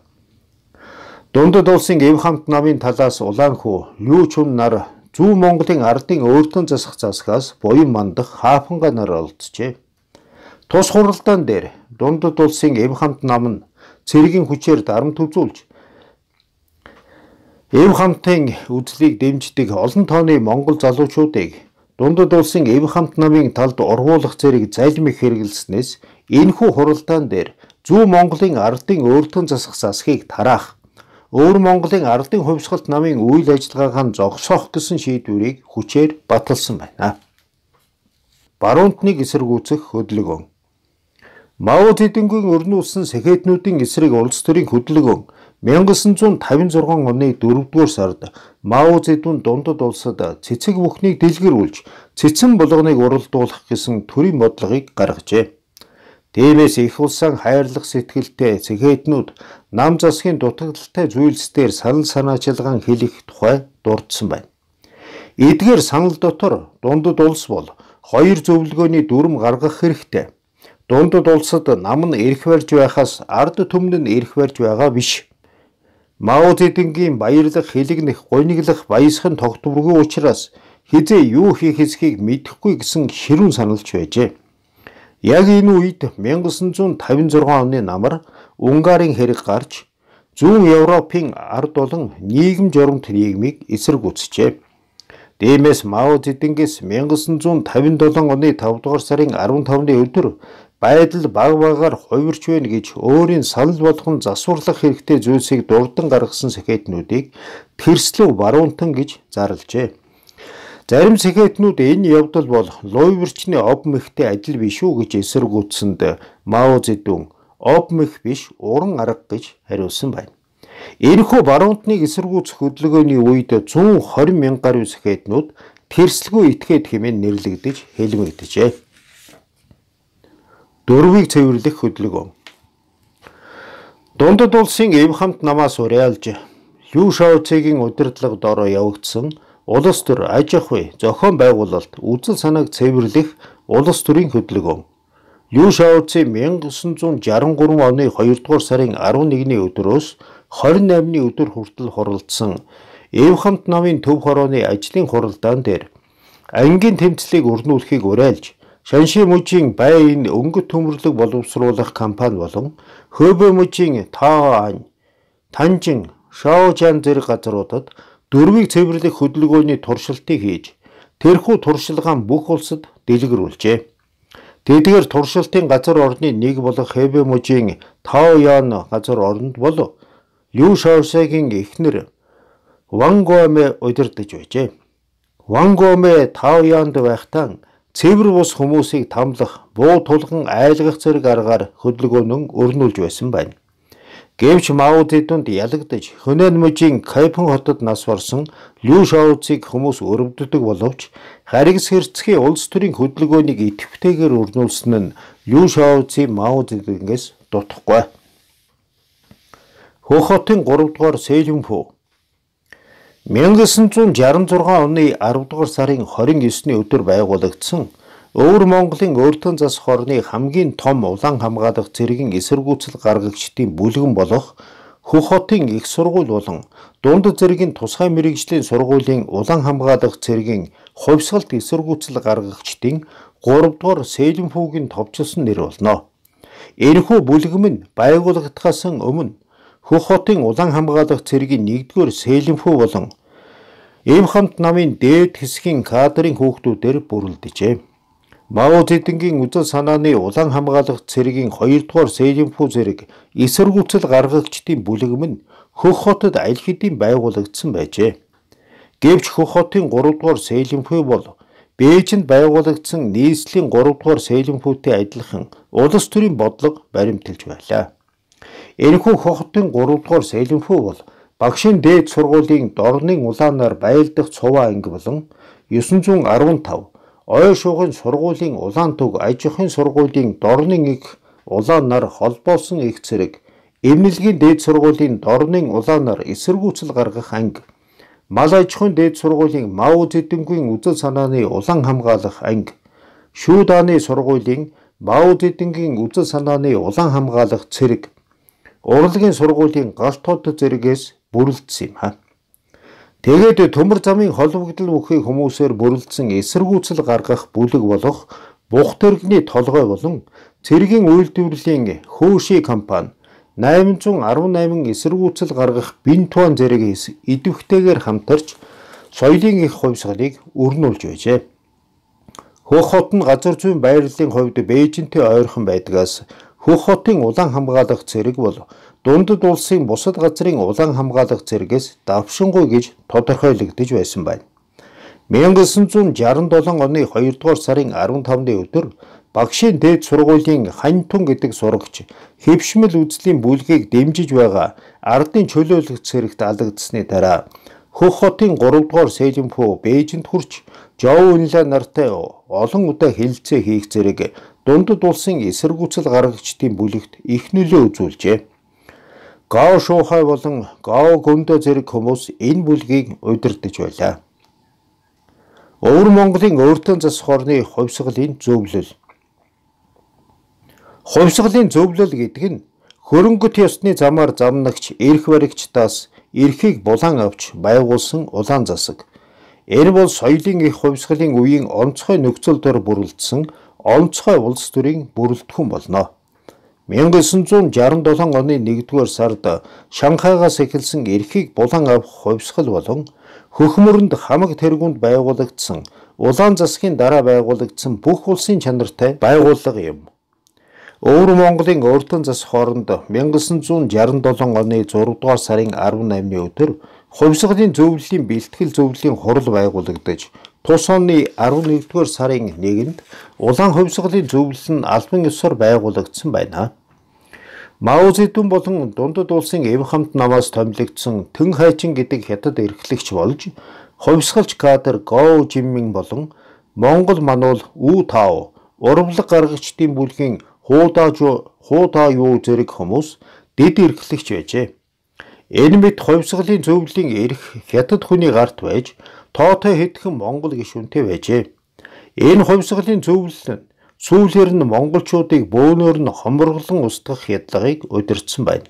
Дундад улсын эв хамт намын талаас улаан хүү юу ч хүн нар зүү Монголын ардын өөртөө засах засгаас буян мандах хаафанга нар олдсжээ. Тус хуралдаан дээр дундад улсын эв хамт нам нь цэргийн хүчээр дарамт үзүүлж эв хамтын үзлийг дэмждэг олон тооны монгол залуучуудыг дундад улсын эв хамт намын талд ургуулах зэрэг залмих хэрэгэлснээс энэхүү хуралдаан дээр зүү Монголын ардын өөртөө засах засгийг тараах Өвөр Монголын ардын хувьсгалт намын үйл ажиллагааг нь зогсоох гэсэн шийдвэрийг хүчээр баталсан байна. Баруунтныг эсэргүүцэх хөдөлгөөн. Мао Цзэдүнгийн өрнө улсын сэхэтнүүдийн эсрэг улс төрийн хөдөлгөөн 1956 оны 4-р сард Мао Цзэдүн дундад улсад цэцэг бүхнийг дэлгэрүүлж цэцэн булганыг уралдуулах гэсэн төрийн бодлогыг гаргажээ. Дээрээс их улсаан хайрлах сэтгэлтэй цэхэтнүүд нам засгийн дутагдaltaй зүйлс дээр санал санаачилгаан хэлэх тухай дурдсан байна. Эдгээр санал дотор дундад улс бол хоёр зөвлөгөөний дүрм гаргах хэрэгтэй. Дундад улсад нам нь эрх барьж байхаас ард түмэн нь эрх барьж байгаа биш. Мао Цзэдэнгийн баярлах, хилэгнэх, гониглах баясхан тогтворгүй учраас хизээ юу хийх хэсгийг мэдэхгүй гэсэн хэрүүн саналж байжээ. Яг энэ үед 1956 оны намар Унгарын хэрэг гарч зүүн Европын ард болон нийгэм жоромт нийгмийг эсрэг үзжээ. Дэмэс Мао Зэдэнгээс 1957 оны 5 дугаар сарын 15-ны өдөр байдал баг багаар хувирч байна гэж өөрийн санал болгон засварлах хэрэгтэй зүйлсийг дурдан гаргасан сэхэтнүүдийг тэрслүү баруунтан гэж зарлжээ. Зарим сэхэтнүүд энэ явдал бол луйверчны обмэгтэй ажил биш үү гэж эсэргүүцсэнд э, Мао Зэдүн обмэг биш уран арга гэж хариулсан байна. Энэхүү баруунтны эсэргүүцэх хөдөлгөөний үед 120 мянгаар үе сэхэтнүүд тэрслгүй итгээд хэмээн нэрлэгдэж хэлмэгдэжээ. Дөрвийг цэвэрлэх хөдөлгөөн. Дундад улсын эв хамт намаас уриалж Лю Шаоцгийн удирдлагад ороо явагдсан улс төр аж ахуй зохион байгуулалт үзэл санааг цэвэрлэх улс төрийн хөдөлгөөн Юу Шаоци 1963 оны 2 дугаар сарын 11-ний өдрөөс 28-ны өдөр хүртэл хуралдсан Эвхамт намын төв хорооны ажлын хуралдаан дээр ангийн тэмцлийг өрнүүлэхийг уриалж Шанши мужийн байн өнгөт төмөрлөг боловсруулах компани болон Хөөбө мужийн Таоан, Танжин, Шаожан зэрэг газруудад дөрвийг цэвэрлэх хөдөлгөөний туршилтыг хийж тэрхүү туршилгаа нь бүх улсад дэлгэрүүлжээ. Тэдгээр туршилтын газар орны нэг болох Хэбеможийн Таоян газар оронд бол Лю Шаошагийн эхнэр Вангоме удирдах байжээ. Вангоме Таоянд байхдаа цэвэр бус хүмүүсийг тамлах, буу тулган айлгах зэрэг аргаар хөдөлгөөнөн өрнүүлж байсан байна. Гэвч Маудын дүнд ялагдаж Хөнэн мужийн Кайпен хотод нас барсан Лю Шауцыг хүмүүс өрөвддөг боловч Харигс хэрцгийн улс төрийн хөдөлгөөнийг идэвхтэйгээр өрнүүлсэн нь Лю Шауцын Маудынгээс дутхгүй. Хөхотын 3 дугаар Сэжүнфү 1966 оны 10 дугаар сарын 29-ны өдөр байгуулагдсан Өвөр Монголын өөртөө засах орны хамгийн том улаан хамгаалах зэргийн эсэргүүцэл гаргагчдын бүлгэн болох Хөх хотын их сургууль болон дунд зэргийн тусгай мэрэгжлийн сургуулийн улаан хамгаалах зэргийн хувьсгалт эсэргүүцэл гаргагчдын 3 дугаар Сэлэнфүүгийн товчлсон нэр болно. Энэхүү бүлгэм нь байгуулагдахаас өмнө Хөх хотын улаан хамгаалах зэргийн 1-р Сэлэнфүү болон Эм хамт намын дээд хэсгийн кадрын хүүхдүүдээр бүрэлдэжээ. Мао Цзэдэнгийн үзэл санааны улаан хамгаалах цэргийн 2 дугаар Сэжинфу зэрэг эсэргүүцэл гаргагчдын бүлэгэм нь Хөх хотод аль хэдийн байгуулагдсан байжээ. Гэвч Хөх хотын 3 дугаар Сэжинфу бол Бээжинд байгуулагдсан нийслэлийн 3 дугаар Сэжинфутэй адилхан улс төрийн бодлого баримталж байлаа. Энэхүү Хөх хотын 3 дугаар Сэжинфу бол Багшийн дээд сургуулийн Дорны улаанаар байлдах цуваа анги болон 915 Ой шуугын сургуулийн улаан төг аж ахуйн сургуулийн дорнын их улаан нар холбоосон их зэрэг эмнэлгийн дээд сургуулийн дорнын улаан нар эсэргүүцэл гаргах анги мал аж ахуйн дээд сургуулийн Мао Цзэдүнгийн үзэл санааны улаан хамгаалах анги Шүүдааны сургуулийн Мао Цзэдүнгийн үзэл санааны улаан хамгаалах цэрэг урлагийн сургуулийн галт хот зэрэгээс бүрэлдсэн юм хаа. Тэгээд төмөр замын холбогдол бүхий хүмүүсээр бүрлдсэн эсэргүүцэл гаргах бүлэг болох бух төргний толгой болон цэргийн үйлдвэрлэлийн хөөши компани 818 эсэргүүцэл гаргах бинтуан зэрэг идэвхтэйгээр хамтарч соёлын их хувьсгалыг өрнүүлж байжээ. Хөх хот нь газар зүйн байрлалын хувьд Бээжинтэй ойрхон байдгаас Хөх хотын улаан хамгаалах зэрэг бол дундад улсын бусад газрын улаан хамгаалах зэргээс давшингүй гэж тодорхойлогдож байсан байна. 1967 оны 2 дугаар сарын 15-ны өдөр Багшийн дээд сургуулийн Ханьтун гэдэг сурагч хэвшмэл үзлийн бүлгийг дэмжиж байгаа ардын чөлөөлөх зэрэгт алагдсны дараа Хөх хотын 3 дугаар Сэжинфу Бээжинд хүрч Жоо Унла нартай олон удаа хилцээ хийх зэрэг дундад улсын эсэргүүцэл гаргагчдын бүлэгт их нөлөө үзүүлжээ. Гао Шухай болон Гао Гөндө зэрэг хүмүүс энэ бүлгийг удирдах байлаа. Өвөр Монголын өөртөө засах орны хувьсгалын зөвлөл. Хувьсгалын зөвлөл гэдэг нь хөрөнгөт ёсны замаар замнагч, эрх баригчдаас эрхийг булан авч байгуулсан улаан засаг. Энэ бол соёлын их хувьсгалын үеийн онцгой нөхцөл төр бүрэлдсэн онцгой улс төрийн бүрэлдэхүүн болно. 1967 оны 1-р сард Шанхайгаас эхэлсэн эрхийг булан авах хувьсгал болон хөхмөрлөнд хамаг тэргуунд байгуулагдсан улаан засгийн дараа байгуулагдсан бүх улсын чанартай байгууллага юм. Өвөр Монголын Өрдөн зас хооронд 1967 оны 6-р сарын 18-ны өдөр хувьсгалын зөвлөлийн бэлтгэл зөвлөлийн хурал байгуулагдаж Тус оны 11-р сарын 1-нд улаан хувьсгалын зөвлөл нь албан ёсоор байгуулагдсан байна. Мао Зэдүн болон дундад улсын эв хамт намаас томилогдсон Тэн Хайчин гэдэг хятад эрхлэгч болж хувьсгалч кадр Гоу Жиммин болон Монгол мануул Үу Тав урамлаг гаргагчдын бүлгийн Хуудааж Хуудаа юу зэрэг хүмүүс дэд эрхлэгч байжээ. Энэ мэд хувьсгалын зөвлөлийн эрх хятад хүний гарт байж тоотой хэдхэн монгол гишүүнтэй байжээ. Энэ хувьсгалын зөвлөл сүүлээр нь монголчуудыг бөөнөр нь хомроглон устгах ядлагыг удирдсан байна.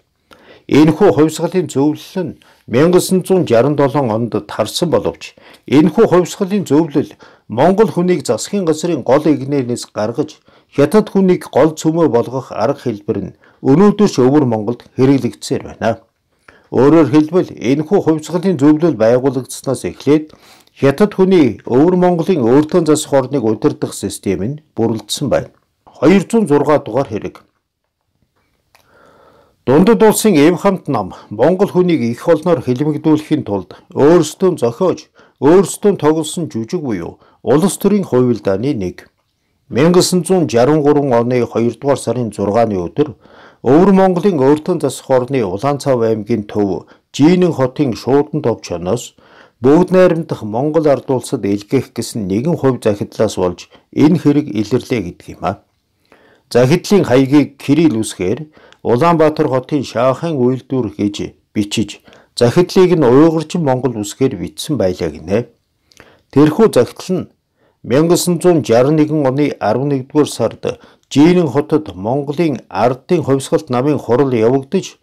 Энэхүү хувьсгалын зөвлөл нь 1967 онд тарсан боловч энэхүү хувьсгалын зөвлөл монгол хүнийг засгийн газрын гол игнээс гаргаж хятад хүнийг гол цөмөө болгох арга хэлбэр нь өнөөдөр ч өвөр Монголд хэрэглэгдсээр байна. Өөрөөр хэлбэл энэхүү хувьсгалын зөвлөл байгуулагдаснаас эхлээд Хятад хүний өвөр Монголын өөртөө засах орныг удирдах систем нь бүрэлдсэн байна. 206 дугаар хэрэг. Дундад улсын эм хамт нам Монгол хүнийг их олноор хилэмгдүүлэхийн тулд өөрсдөө зохиож, өөрсдөө тоглосон жүжиг буюу улс төрийн хувилдааны нэг 1963 оны 2 дугаар сарын 6-ны өдөр Өвөр Монголын өөртөө засах орны Улаанцав аймгийн төв Жийнэн хотын шуудан тов чоноос Бүгд найрамдах Монгол ард улсад илгээх гэсэн нэгэн хувь захидлаас болж энэ хэрэг илэрлээ гэдэг юм а. Захидлын хаягийг кирилл үсгээр Улаанбаатар хотын шаахын үйлдвэр гэж бичиж захидлыг нь уйгурчин Монгол үсгээр бичсэн байлаа гинэ. Тэрхүү захидал нь 1961 оны 11-р сард Жирийн хотод Монголын ардын хувьсгалт намын хурал явагдаж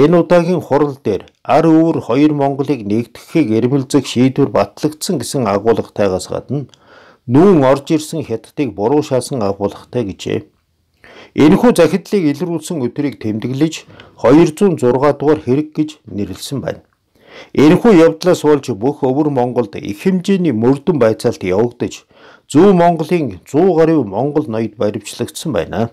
Энэ удаагийн хурал дээр ар өвөр хоёр Монголыг нэгтгэхийг эрмэлзэх шийдвэр батлагдсан гэсэн агуулгатай-гаас гадна нүүн орж ирсэн хятадыг буруу шаасан агуулгатай гэжээ. Энэхүү захидлыг илрүүлсэн өдрийг тэмдэглэж 206 дугаар хэрэг гэж нэрлсэн байна. Энэхүү явдлаас болж бүх өвөр Монголд их хэмжээний мөрдөн байцаалт явагдаж Зүүн Монголын 100 гаруй Монгол ноёд баримтлагдсан байна.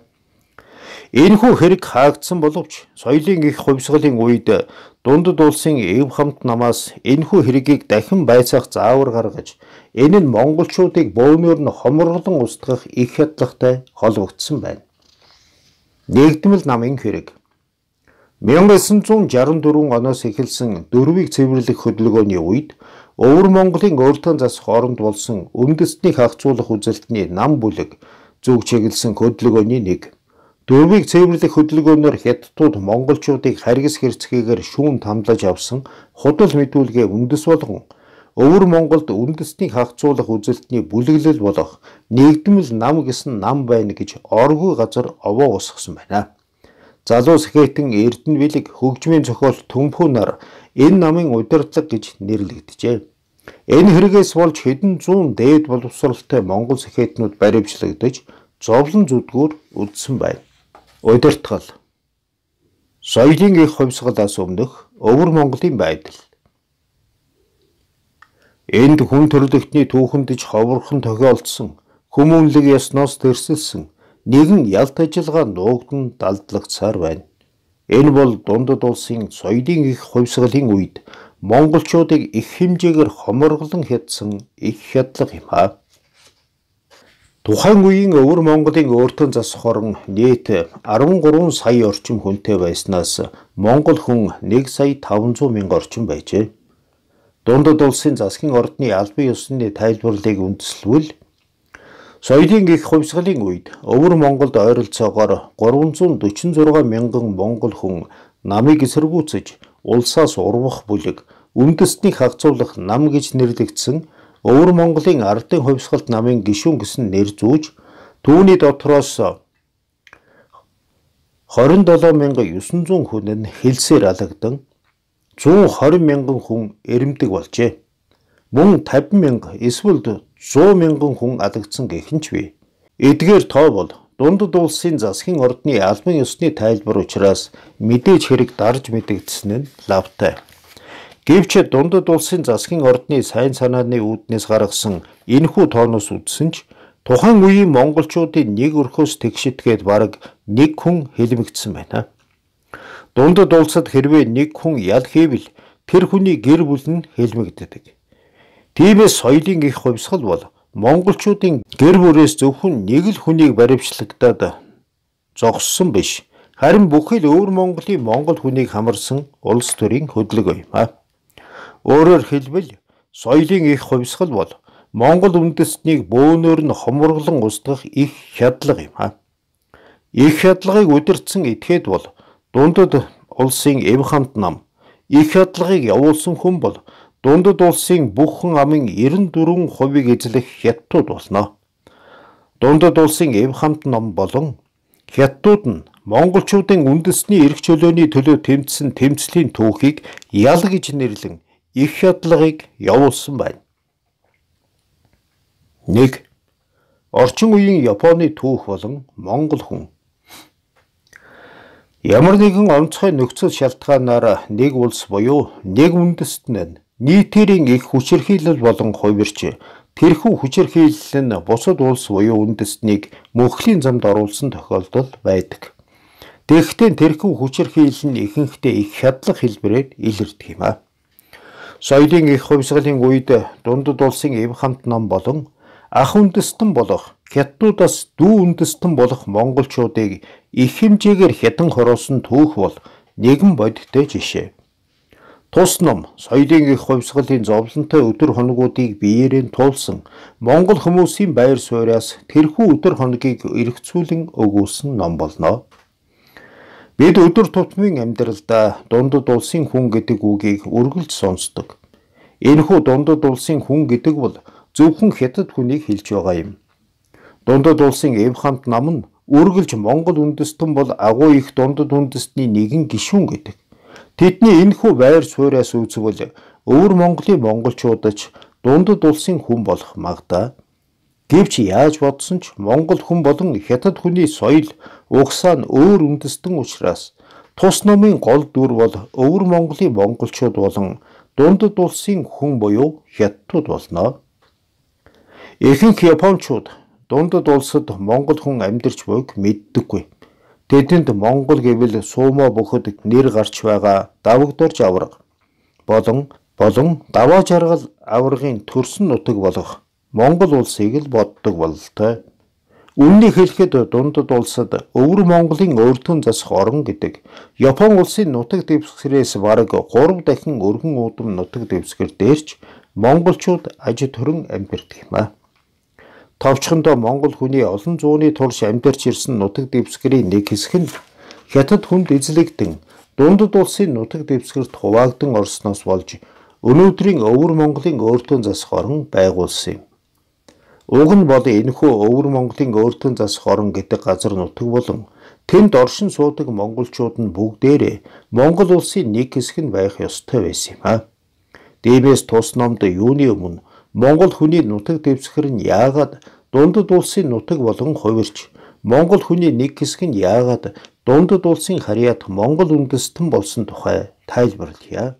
Энэхүү хэрэг хаагдсан боловч соёлын их хувьсгалын үед дундад улсын эв хамт намаас энэхүү хэргийг дахин байцаах заавар гаргаж энэ нь монголчуудыг бөөнөр нь хомроглон устгах их хятлагтай холбогдсон байна. Нэгдмэл намын хэрэг 1964 оноос эхэлсэн дөрвийг цэвэрлэх хөдөлгөөний үед Өвөр Монголын өөртөө засах оронд болсон үндэснийг хагцуулах үзэлтний нам бүлэг зүг чиглэсэн хөдөлгөөний нэг. Дөрвийг цэвэрлэх хөдөлгөөнөөр хятадууд монголчуудыг харгас хэрцгийгээр шүүн тамлаж авсан худал мэдүүлгээ үндэс болгон өвөр Монголд үндэснийг хагцуулах үзэлтний бүлэглэл болох нэгдмэл нам гэсэн нам байна гэж оргүй газар овоо усгсан байна. Залуус хэтэн Эрдэнэвэлэг хөгжмийн зохиол Төмпүү нар энэ намын удирдлаг гэж нэрлэгдэжээ. Энэ хэрэгээс болж хэдэн зуун дээд боловсролтой монгол сэхэтнүүд баримтлагдаж зовлон зүдгүүр үлдсэн байна. Өдөртгөл. Соёлын их хувьсгалаас өмнөх өвөр Монголын байдал. Энд хүн төрлөختний түүхэндж ховорхон тохиолдсон, хүмүүнлэг ясноос төрсөлсөн нэгэн ялт ажиллагаа нуугдн далдлагцаар байна. Энэ бол дундад улсын соёлын их хувьсгалын үед монголчуудыг их хэмжээгээр хоморглон хятсан их хядлага юм аа. Тухайн үеийн өвөр Монголын өөртөө засах орн нийт 13 сая орчим хүнтэй байснаас Монгол хүн 1 сая 500 мянга орчим байжээ. Дундад улсын засгийн ордны албан ёсны тайлбарлыг үндэслэвэл соёлын их хувьсгалын үед өвөр Монголд ойролцоогоор 346 мянган монгол хүн намыг эсэргүүцэж улсаас урвах бүлэг үндэснийг хагцуулах нам гэж нэрлэгдсэн Өвөр Монголын ардын хувьсгалт намын гишүүн гэсэн нэр зүүж түүний дотроос 27900 хүн нь хэлсээр алагдсан 120 мянган хүн эрэмдэг болжээ. Мөн 50 мянга эсвэл 100 мянган хүн алагдсан гэх нь ч бий. Эдгээр тоо бол дундад улсын засгийн ордны албан ёсны тайлбар учраас мэдээж хэрэг дарж мэдэгдсэн нь лавтай. Гэвч дундад улсын засгийн ордны сайн санааны үүднээс гаргасан энэхүү тооноос үзсэн ч тухайн үеийн монголчуудын нэг өрхөөс тэгшитгээд бараг нэг хүн хэлмэгдсэн байна. Дундад улсад хэрвээ нэг хүн ял хийвэл тэр хүний гэр бүл нь хэлмэгддэг. Тиймээс соёлын их хувьсгал бол монголчуудын гэр бүрээс зөвхөн нэг л хүнийг баривчлагдаад зогссон биш. Харин бүхэл өөр Монголын монгол хүнийг хамарсан улс төрийн хөдлөг юм аа. Өөрөөр хэлбэл соёлын их хувьсгал бол Монгол үндэстнийг бөөнөр нь хомроглон устгах их хядлага юм аа. Их хядлагыг өдөртсөн этгээд бол дундад улсын эв хамт нам их хядлагыг явуулсан хүн бол дундад улсын бүхэн амын 94%-ийг эзлэх хятадууд болно. Дундад улсын эв хамт нам болон хятадууд нь монголчуудын үндэсний эрх чөлөөний төлөө тэмцсэн тэмцлийн түүхийг ял гэж нэрлэн их шатлалыг явуулсан байна. 1. Орчин үеийн Японы түүх болон Монгол хүн Ямар нэгэн онцгой нөхцөл шалтгаанаар нэг улс буюу нэг үндэст нь нийтээрийн их хүчирхийлэл болон хувирч тэрхүү хүчирхийлэл нь бусад улс буюу үндэстнийг мөхлийн замд оруулсан тохиолдол байдаг. Тэгэхдээ тэрхүү хүчирхийлэл нь ихэнхдээ их шадлах хэлбэрээр илэрдэг юм аа. Соёлын их хувьсгалын үед дундад улсын эв хамт ном болон ах үндэстэн болох хятадуудаас дүү үндэстэн болох монголчуудыг их хэмжээгээр хятан хоруулсан түүх бол нэгэн бодиттой жишээ. Тус ном соёлын их хувьсгалын зовлонтой өдөр хоногуудыг биеэрээ туулсан монгол хүмүүсийн байр сууриас тэрхүү өдөр хоногийг эргцүүлэн өгүүлсэн ном болно. Бид өдөр тутмын амьдралдаа дундад улсын хүн гэдэг үгийг үргэлж сонсдог. Энэхүү дундад улсын хүн гэдэг бол зөвхөн хятад хүнийг хэлж байгаа юм. Дундад улсын эв хамт нам нь үргэлж Монгол үндэстэн бол агуу их дундад үндэстний нэгэн гишүүн гэдэг. Тэдний энэхүү байр сууриас үүсгэл өвөр Монголын монголчуудч дундад улсын хүн болох магадаа. Гэвч яаж бодсон ч Монгол хүн болон хятад хүний соёл угсаа нь өөр үндэстэн учраас тус номын гол дүр бол өвөр Монголын монголчууд болон дундад улсын хүн буюу хятадууд болно. Ихэнх японочууд дундад улсад монгол хүн амьдарч буйг мэддэггүй. Тэдэнд монгол гэвэл суумо бөхөд нэр гарч байгаа давагдорж аварга болон болон даваа жаргал аваргын төрсөн нутаг болох монгол улсыг л боддог бололтой. Үннийг хэлэхэд дундад улсад өвөр Монголын өртөн засах орон гэдэг Япон улсын нутаг дэвсгэрээс бараг 3 дахин өргөн уудам нутаг дэвсгэр дээрч монголчууд аж төрөн амьдардаг юм а. Товчхондоо монгол хүний олон зууны турш амьдарч ирсэн нутаг дэвсгэрийн нэг хэсэг нь хятад хүнд эзлэгдэн дундад улсын нутаг дэвсгэрт хуваагдсан орсноос болж өнөөдрийн өвөр Монголын өртөн засах орон байгуулсан юм. Уг нь бол энэхүү өвөр Монголын өөртөө засах орон гэдэг газар нутаг болон тэнд оршин суудаг монголчууд нь бүгдээрээ Монгол улсын нэг хэсэг нь байх ёстой байсан юм а. Дээвээс тус номд юуны өмнө Монгол хүний нутаг дэвсгэр нь яагаад дундад улсын нутаг болон хувирч Монгол хүний нэг хэсэг нь яагаад дундад улсын харьяат Монгол үндэстэн болсон тухай тайлбарлая.